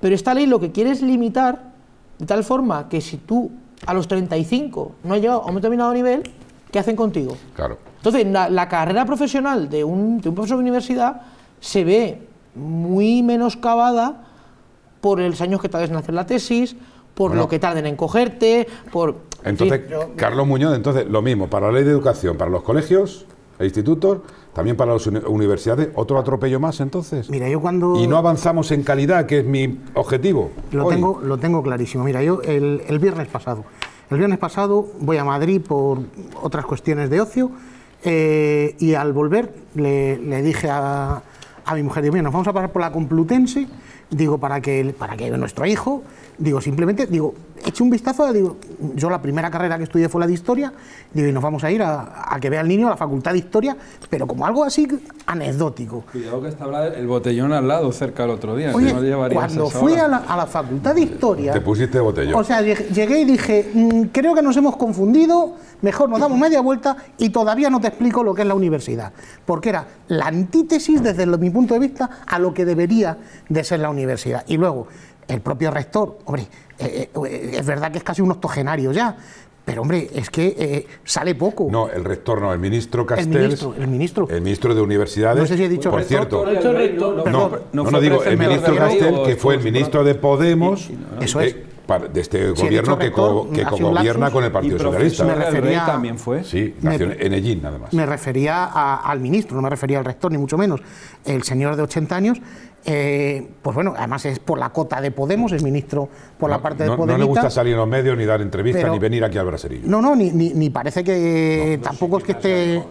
Pero esta ley lo que quiere es limitar de tal forma que si tú a los 35 no has llegado a un determinado nivel, ¿qué hacen contigo? Claro. Entonces, la, carrera profesional de un, de un profesor de universidad se ve muy menoscabada por los años que tardes en hacer la tesis, por lo que tarden en cogerte, por... Entonces, Carlos Muñoz, entonces, lo mismo, para la ley de educación, para los colegios e institutos, también para las universidades, otro atropello más entonces. Mira, yo cuando... Y no avanzamos en calidad, que es mi objetivo. Lo, tengo, lo tengo clarísimo. Mira, yo el, viernes pasado, el viernes pasado voy a Madrid por otras cuestiones de ocio eh, y al volver le, dije a, a mi mujer, digo, mira, nos vamos a pasar por la Complutense digo para que, para que nuestro hijo, digo simplemente, digo, eché un vistazo, digo, yo la primera carrera que estudié fue la de historia, digo, y nos vamos a ir a, que vea el niño a la facultad de historia, pero como algo así anecdótico. Cuidado que estaba el botellón al lado cerca el otro día, que no cuando fui a la, a la, facultad de historia... Te pusiste botellón. O sea, llegué y dije, mm, creo que nos hemos confundido, mejor nos damos media vuelta y todavía no te explico lo que es la universidad, porque era la antítesis desde mi punto de vista a lo que debería de ser la universidad. Y luego, el propio rector, hombre, eh, eh, eh, es verdad que es casi un octogenario ya, pero hombre, es que sale poco. No, el rector no, el ministro Castells. El ministro, el ministro. El ministro de Universidades. No sé si he dicho por cierto. no, no, digo, el ministro Castells, que fue el ministro de Podemos. Eso es de este gobierno que, co gobierna con el Partido Socialista. Me refería, también fue. Sí, me, en Ellín, nada más. Me refería al ministro, no me refería al rector, ni mucho menos. El señor de 80 años, eh, pues bueno, además es por la cota de Podemos, es ministro por la parte de Podemos. No le gusta salir en los medios, ni dar entrevistas, ni venir aquí al Braserillo. No, no, ni, ni, parece que tampoco es que esté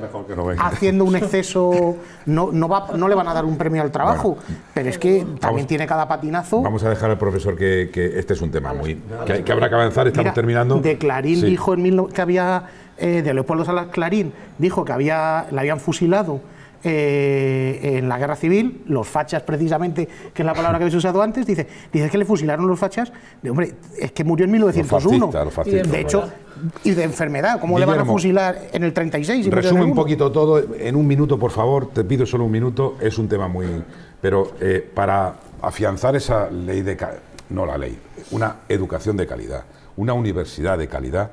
mejor que no haciendo un exceso. No, no, va, no le van a dar un premio al trabajo, pero es que también tiene cada patinazo. Vamos a dejar al profesor que, que este es un tema muy. Que, habrá que avanzar, estamos terminando. De Clarín dijo en mil, que había. Eh, de Leopoldo Salas Clarín dijo que había, la habían fusilado. Eh, en la guerra civil, los fachas precisamente, que es la palabra que habéis usado antes, dice, dice que le fusilaron los fachas, de, hombre, es que murió en 1901. de hecho, y de enfermedad, ¿cómo le van a fusilar en el 36? resume un poquito todo, en un minuto, por favor, te pido solo un minuto, es un tema muy... Pero eh, para afianzar esa ley de no la ley, una educación de calidad, una universidad de calidad,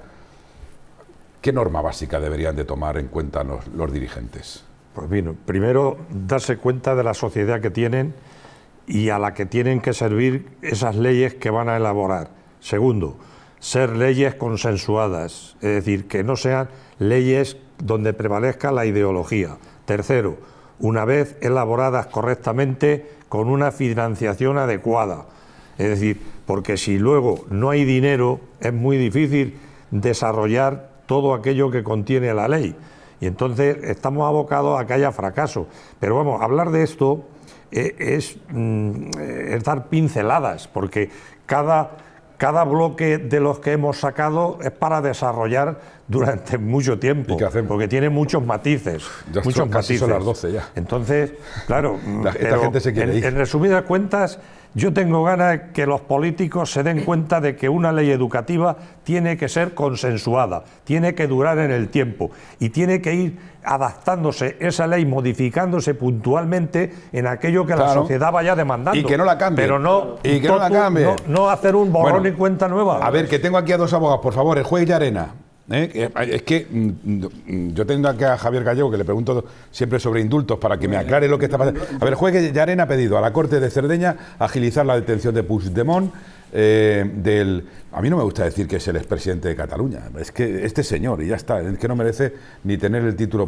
¿qué norma básica deberían de tomar en cuenta los, dirigentes? Pues primero darse cuenta de la sociedad que tienen y a la que tienen que servir esas leyes que van a elaborar. Segundo, ser leyes consensuadas, es decir, que no sean leyes donde prevalezca la ideología. Tercero, una vez elaboradas correctamente, con una financiación adecuada es decir, porque si luego no hay dinero, es muy difícil desarrollar todo aquello que contiene la ley. Y entonces estamos abocados a que haya fracaso. Pero vamos, hablar de esto eh, mm, es, dar pinceladas, porque cada, cada bloque de los que hemos sacado es para desarrollar durante mucho tiempo, porque tiene muchos matices, muchos matices. Casi las 12 ya. Entonces, claro, esta gente se quiere en resumidas cuentas, yo tengo ganas de que los políticos se den cuenta de que una ley educativa tiene que ser consensuada, tiene que durar en el tiempo y tiene que ir adaptándose esa ley, modificándose puntualmente en aquello que la sociedad vaya demandando. Y que no la cambie. Pero no, y no, la cambie. no, hacer un borrón y cuenta nueva. A ver, que tengo aquí a dos abogados, por favor, el juez y arena. ¿Eh? Eh, es que mm, mm, yo tengo acá a Javier Gallego que le pregunto siempre sobre indultos para que me aclare lo que está pasando. A ver, juez Yarena ha pedido a la Corte de Cerdeña agilizar la detención de Puigdemont eh, A mí no me gusta decir que es el expresidente de Cataluña, es que este señor, y ya está, es que no merece ni tener el título,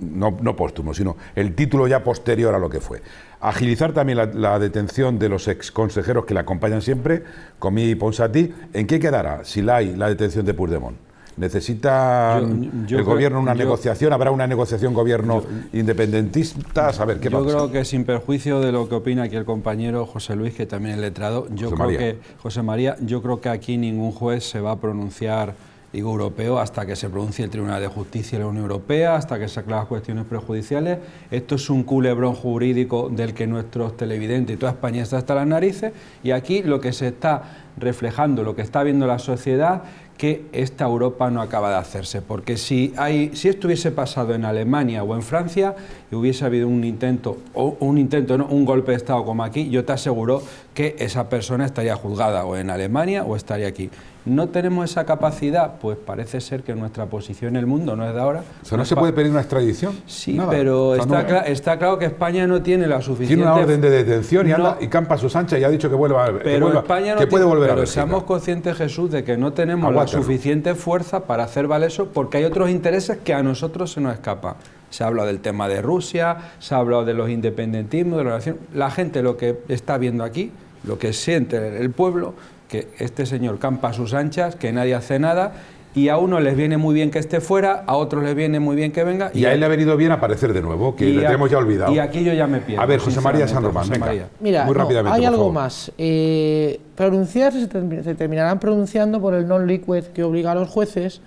no, póstumo, sino el título ya posterior a lo que fue. Agilizar también la, detención de los ex consejeros que le acompañan siempre, Comí y Ponsatí. ¿En qué quedará si la hay la detención de Puigdemont? necesita el gobierno una negociación, habrá una negociación gobierno independentista, a ver qué Yo creo que sin perjuicio de lo que opina aquí el compañero José Luis, que también es letrado, yo creo que José María, yo creo que aquí ningún juez se va a pronunciar digo europeo, hasta que se pronuncie el Tribunal de Justicia de la Unión Europea, hasta que se aclaren las cuestiones prejudiciales. Esto es un culebrón jurídico del que nuestros televidentes y toda España está hasta las narices y aquí lo que se está reflejando, lo que está viendo la sociedad que esta Europa no acaba de hacerse, porque si, hay, si esto hubiese pasado en Alemania o en Francia, y hubiese habido un intento, o un intento, no, un golpe de Estado como aquí, yo te aseguro que esa persona estaría juzgada o en Alemania o estaría aquí. ¿No tenemos esa capacidad? Pues parece ser que nuestra posición en el mundo no es de ahora. O sea, no se puede pedir una extradición. Sí, pero está, eh. está, claro que España no tiene la suficiente... Tiene una orden de detención y, y campa a y ha dicho que vuelva a... Pero España no que puede volver pero seamos conscientes, Jesús, de que no tenemos la suficiente fuerza para hacer valer eso porque hay otros intereses que a nosotros se nos escapan. Se ha hablado del tema de Rusia, se ha hablado de los independentismos, de la relación. La gente lo que está viendo aquí, lo que siente el pueblo, que este señor campa a sus anchas, que nadie hace nada y a uno les viene muy bien que esté fuera, a otros les viene muy bien que venga. Y, a él le ha venido bien aparecer de nuevo, que le tenemos ya olvidado. Y aquí yo ya me pierdo. A ver, José María San Román, venga. Mira, muy hay algo más. Eh, pronunciarse se, terminarán pronunciando por el non-liquid que obliga a los jueces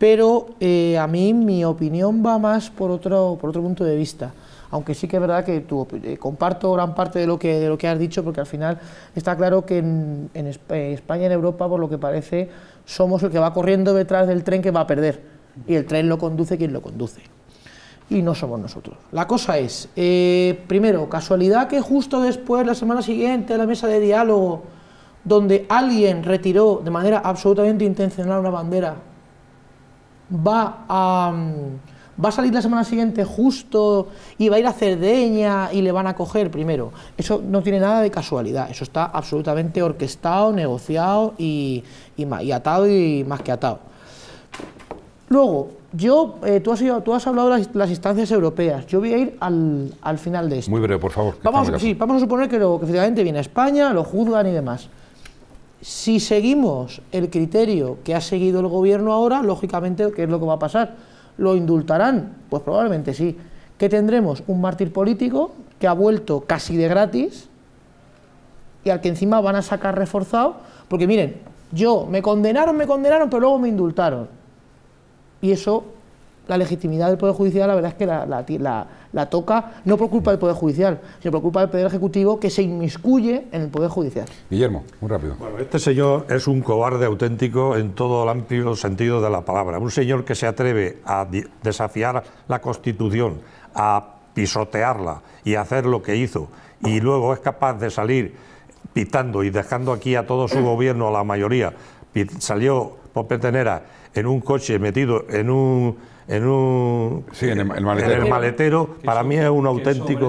pero eh, a mí mi opinión va más por otro, por otro punto de vista. Aunque sí que es verdad que eh, comparto gran parte de lo, que, de lo que has dicho, porque al final está claro que en, en eh, España, en Europa, por lo que parece, somos el que va corriendo detrás del tren que va a perder. Y el tren lo conduce quien lo conduce. Y no somos nosotros. La cosa es, primero, casualidad que justo después, la semana siguiente, a la mesa de diálogo, donde alguien retiró de manera absolutamente intencional una bandera va a, salir la semana siguiente justo y va a ir a Cerdeña y le van a coger primero. Eso no tiene nada de casualidad, eso está absolutamente orquestado, negociado y, atado y más que atado. Luego, yo, eh, tú, has, tú, has, hablado de las, instancias europeas. Yo voy a ir al, al final de esto. Muy breve, por favor. Vamos, a suponer que, lo, que efectivamente viene a España, lo juzgan y demás. Si seguimos el criterio que ha seguido el gobierno ahora, lógicamente, ¿qué es lo que va a pasar? ¿Lo indultarán? Pues probablemente sí. ¿Qué tendremos? Un mártir político que ha vuelto casi de gratis y al que encima van a sacar reforzado, porque miren, yo me condenaron, me condenaron, pero luego me indultaron. Y eso la legitimidad del Poder Judicial, la verdad es que la, toca, no preocupa el Poder Judicial, sino preocupa culpa del Poder Ejecutivo que se inmiscuye en el Poder Judicial. Guillermo, muy rápido. Bueno, este señor es un cobarde auténtico en todo el amplio sentido de la palabra. Un señor que se atreve a desafiar la Constitución, a pisotearla y a hacer lo que hizo, y luego es capaz de salir pitando y dejando aquí a todo su gobierno, a la mayoría. Salió por Petenera en un coche metido en un en un sí, en el, maletero, para mí es un auténtico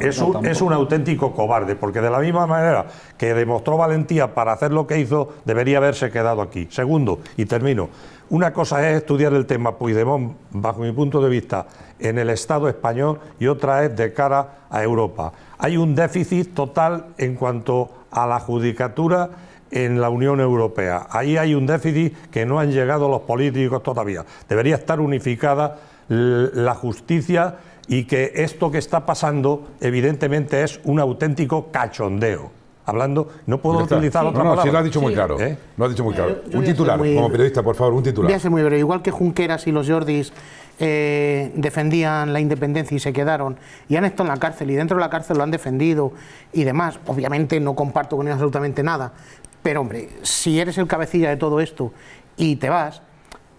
eh, es, un, auténtico cobarde porque de la misma manera que demostró valentía para hacer lo que hizo debería haberse quedado aquí segundo y termino una cosa es estudiar el tema Puigdemont bajo mi punto de vista en el Estado español y otra es de cara a Europa hay un déficit total en cuanto a la judicatura en la Unión Europea. Ahí hay un déficit que no han llegado los políticos todavía. Debería estar unificada la justicia y que esto que está pasando evidentemente es un auténtico cachondeo. Hablando, no puedo utilizar otra no, lo dicho muy claro. ¿Eh? Lo dicho muy eh, claro. un titular, como periodista, por favor, un titular. muy breve. Igual que Junqueras y los Jordis eh, defendían la independencia y se quedaron y han estado en la cárcel y dentro de la cárcel lo han defendido y demás. Obviamente no comparto con él absolutamente nada, pero hombre, si eres el cabecilla de todo esto y te vas,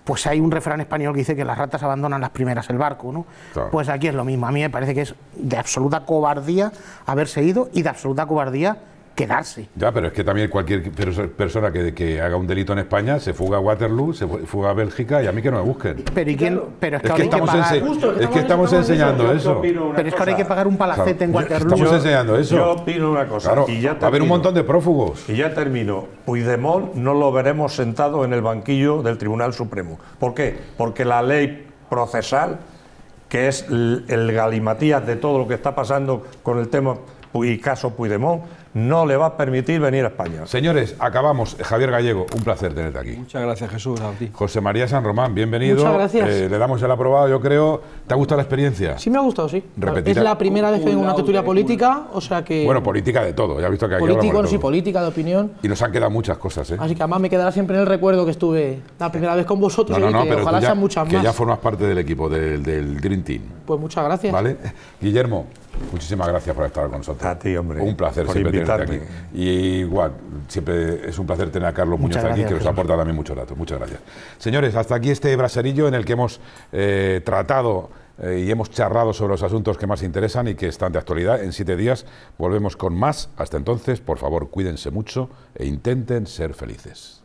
pues hay un refrán español que dice que las ratas abandonan las primeras el barco, ¿no? Pues aquí es lo mismo. A mí me parece que es de absoluta cobardía haberse ido y de absoluta cobardía ya, pero es que también cualquier persona que, haga un delito en España se fuga a Waterloo, se fuga a Bélgica y a mí que no me busquen. Pero, es, que, estamos, enseñando eso. Pero es que ahora hay que pagar un palacete en Waterloo. estamos enseñando eso. Yo opino una cosa. ya a un montón de prófugos. Y ya termino. Puidemont no lo veremos sentado en el banquillo del Tribunal Supremo. ¿Por qué? Porque la ley procesal que es el galimatías de todo lo que está pasando con el tema y caso Puidemont no le va a permitir venir a España. Señores, acabamos. Javier Gallego, un placer tenerte aquí. Muchas gracias, Jesús. A ti. José María San Román, bienvenido. Muchas gracias. Eh, le damos el aprobado, yo creo. ¿Te ha gustado la experiencia? Sí, me ha gustado, sí. Es la primera vez que vengo una tertulia política, o sea que... Bueno, política de todo, ya he visto que aquí Políticos y política, de opinión. Y nos han quedado muchas cosas, ¿eh? Así que además me quedará siempre en el recuerdo que estuve la primera vez con vosotros. y que ojalá sean muchas más. Que ya formas parte del equipo, del, del Green Team. Pues muchas gracias. Vale. Guillermo, Muchísimas gracias por estar con nosotros. Un placer siempre tenerte aquí. Y igual, siempre es un placer tener a Carlos Muñoz aquí, que nos ha aporta también muchos datos. Muchas gracias. Señores, hasta aquí este braserillo en el que hemos eh, tratado eh, y hemos charlado sobre los asuntos que más interesan y que están de actualidad. En siete días volvemos con más. Hasta entonces, por favor, cuídense mucho e intenten ser felices.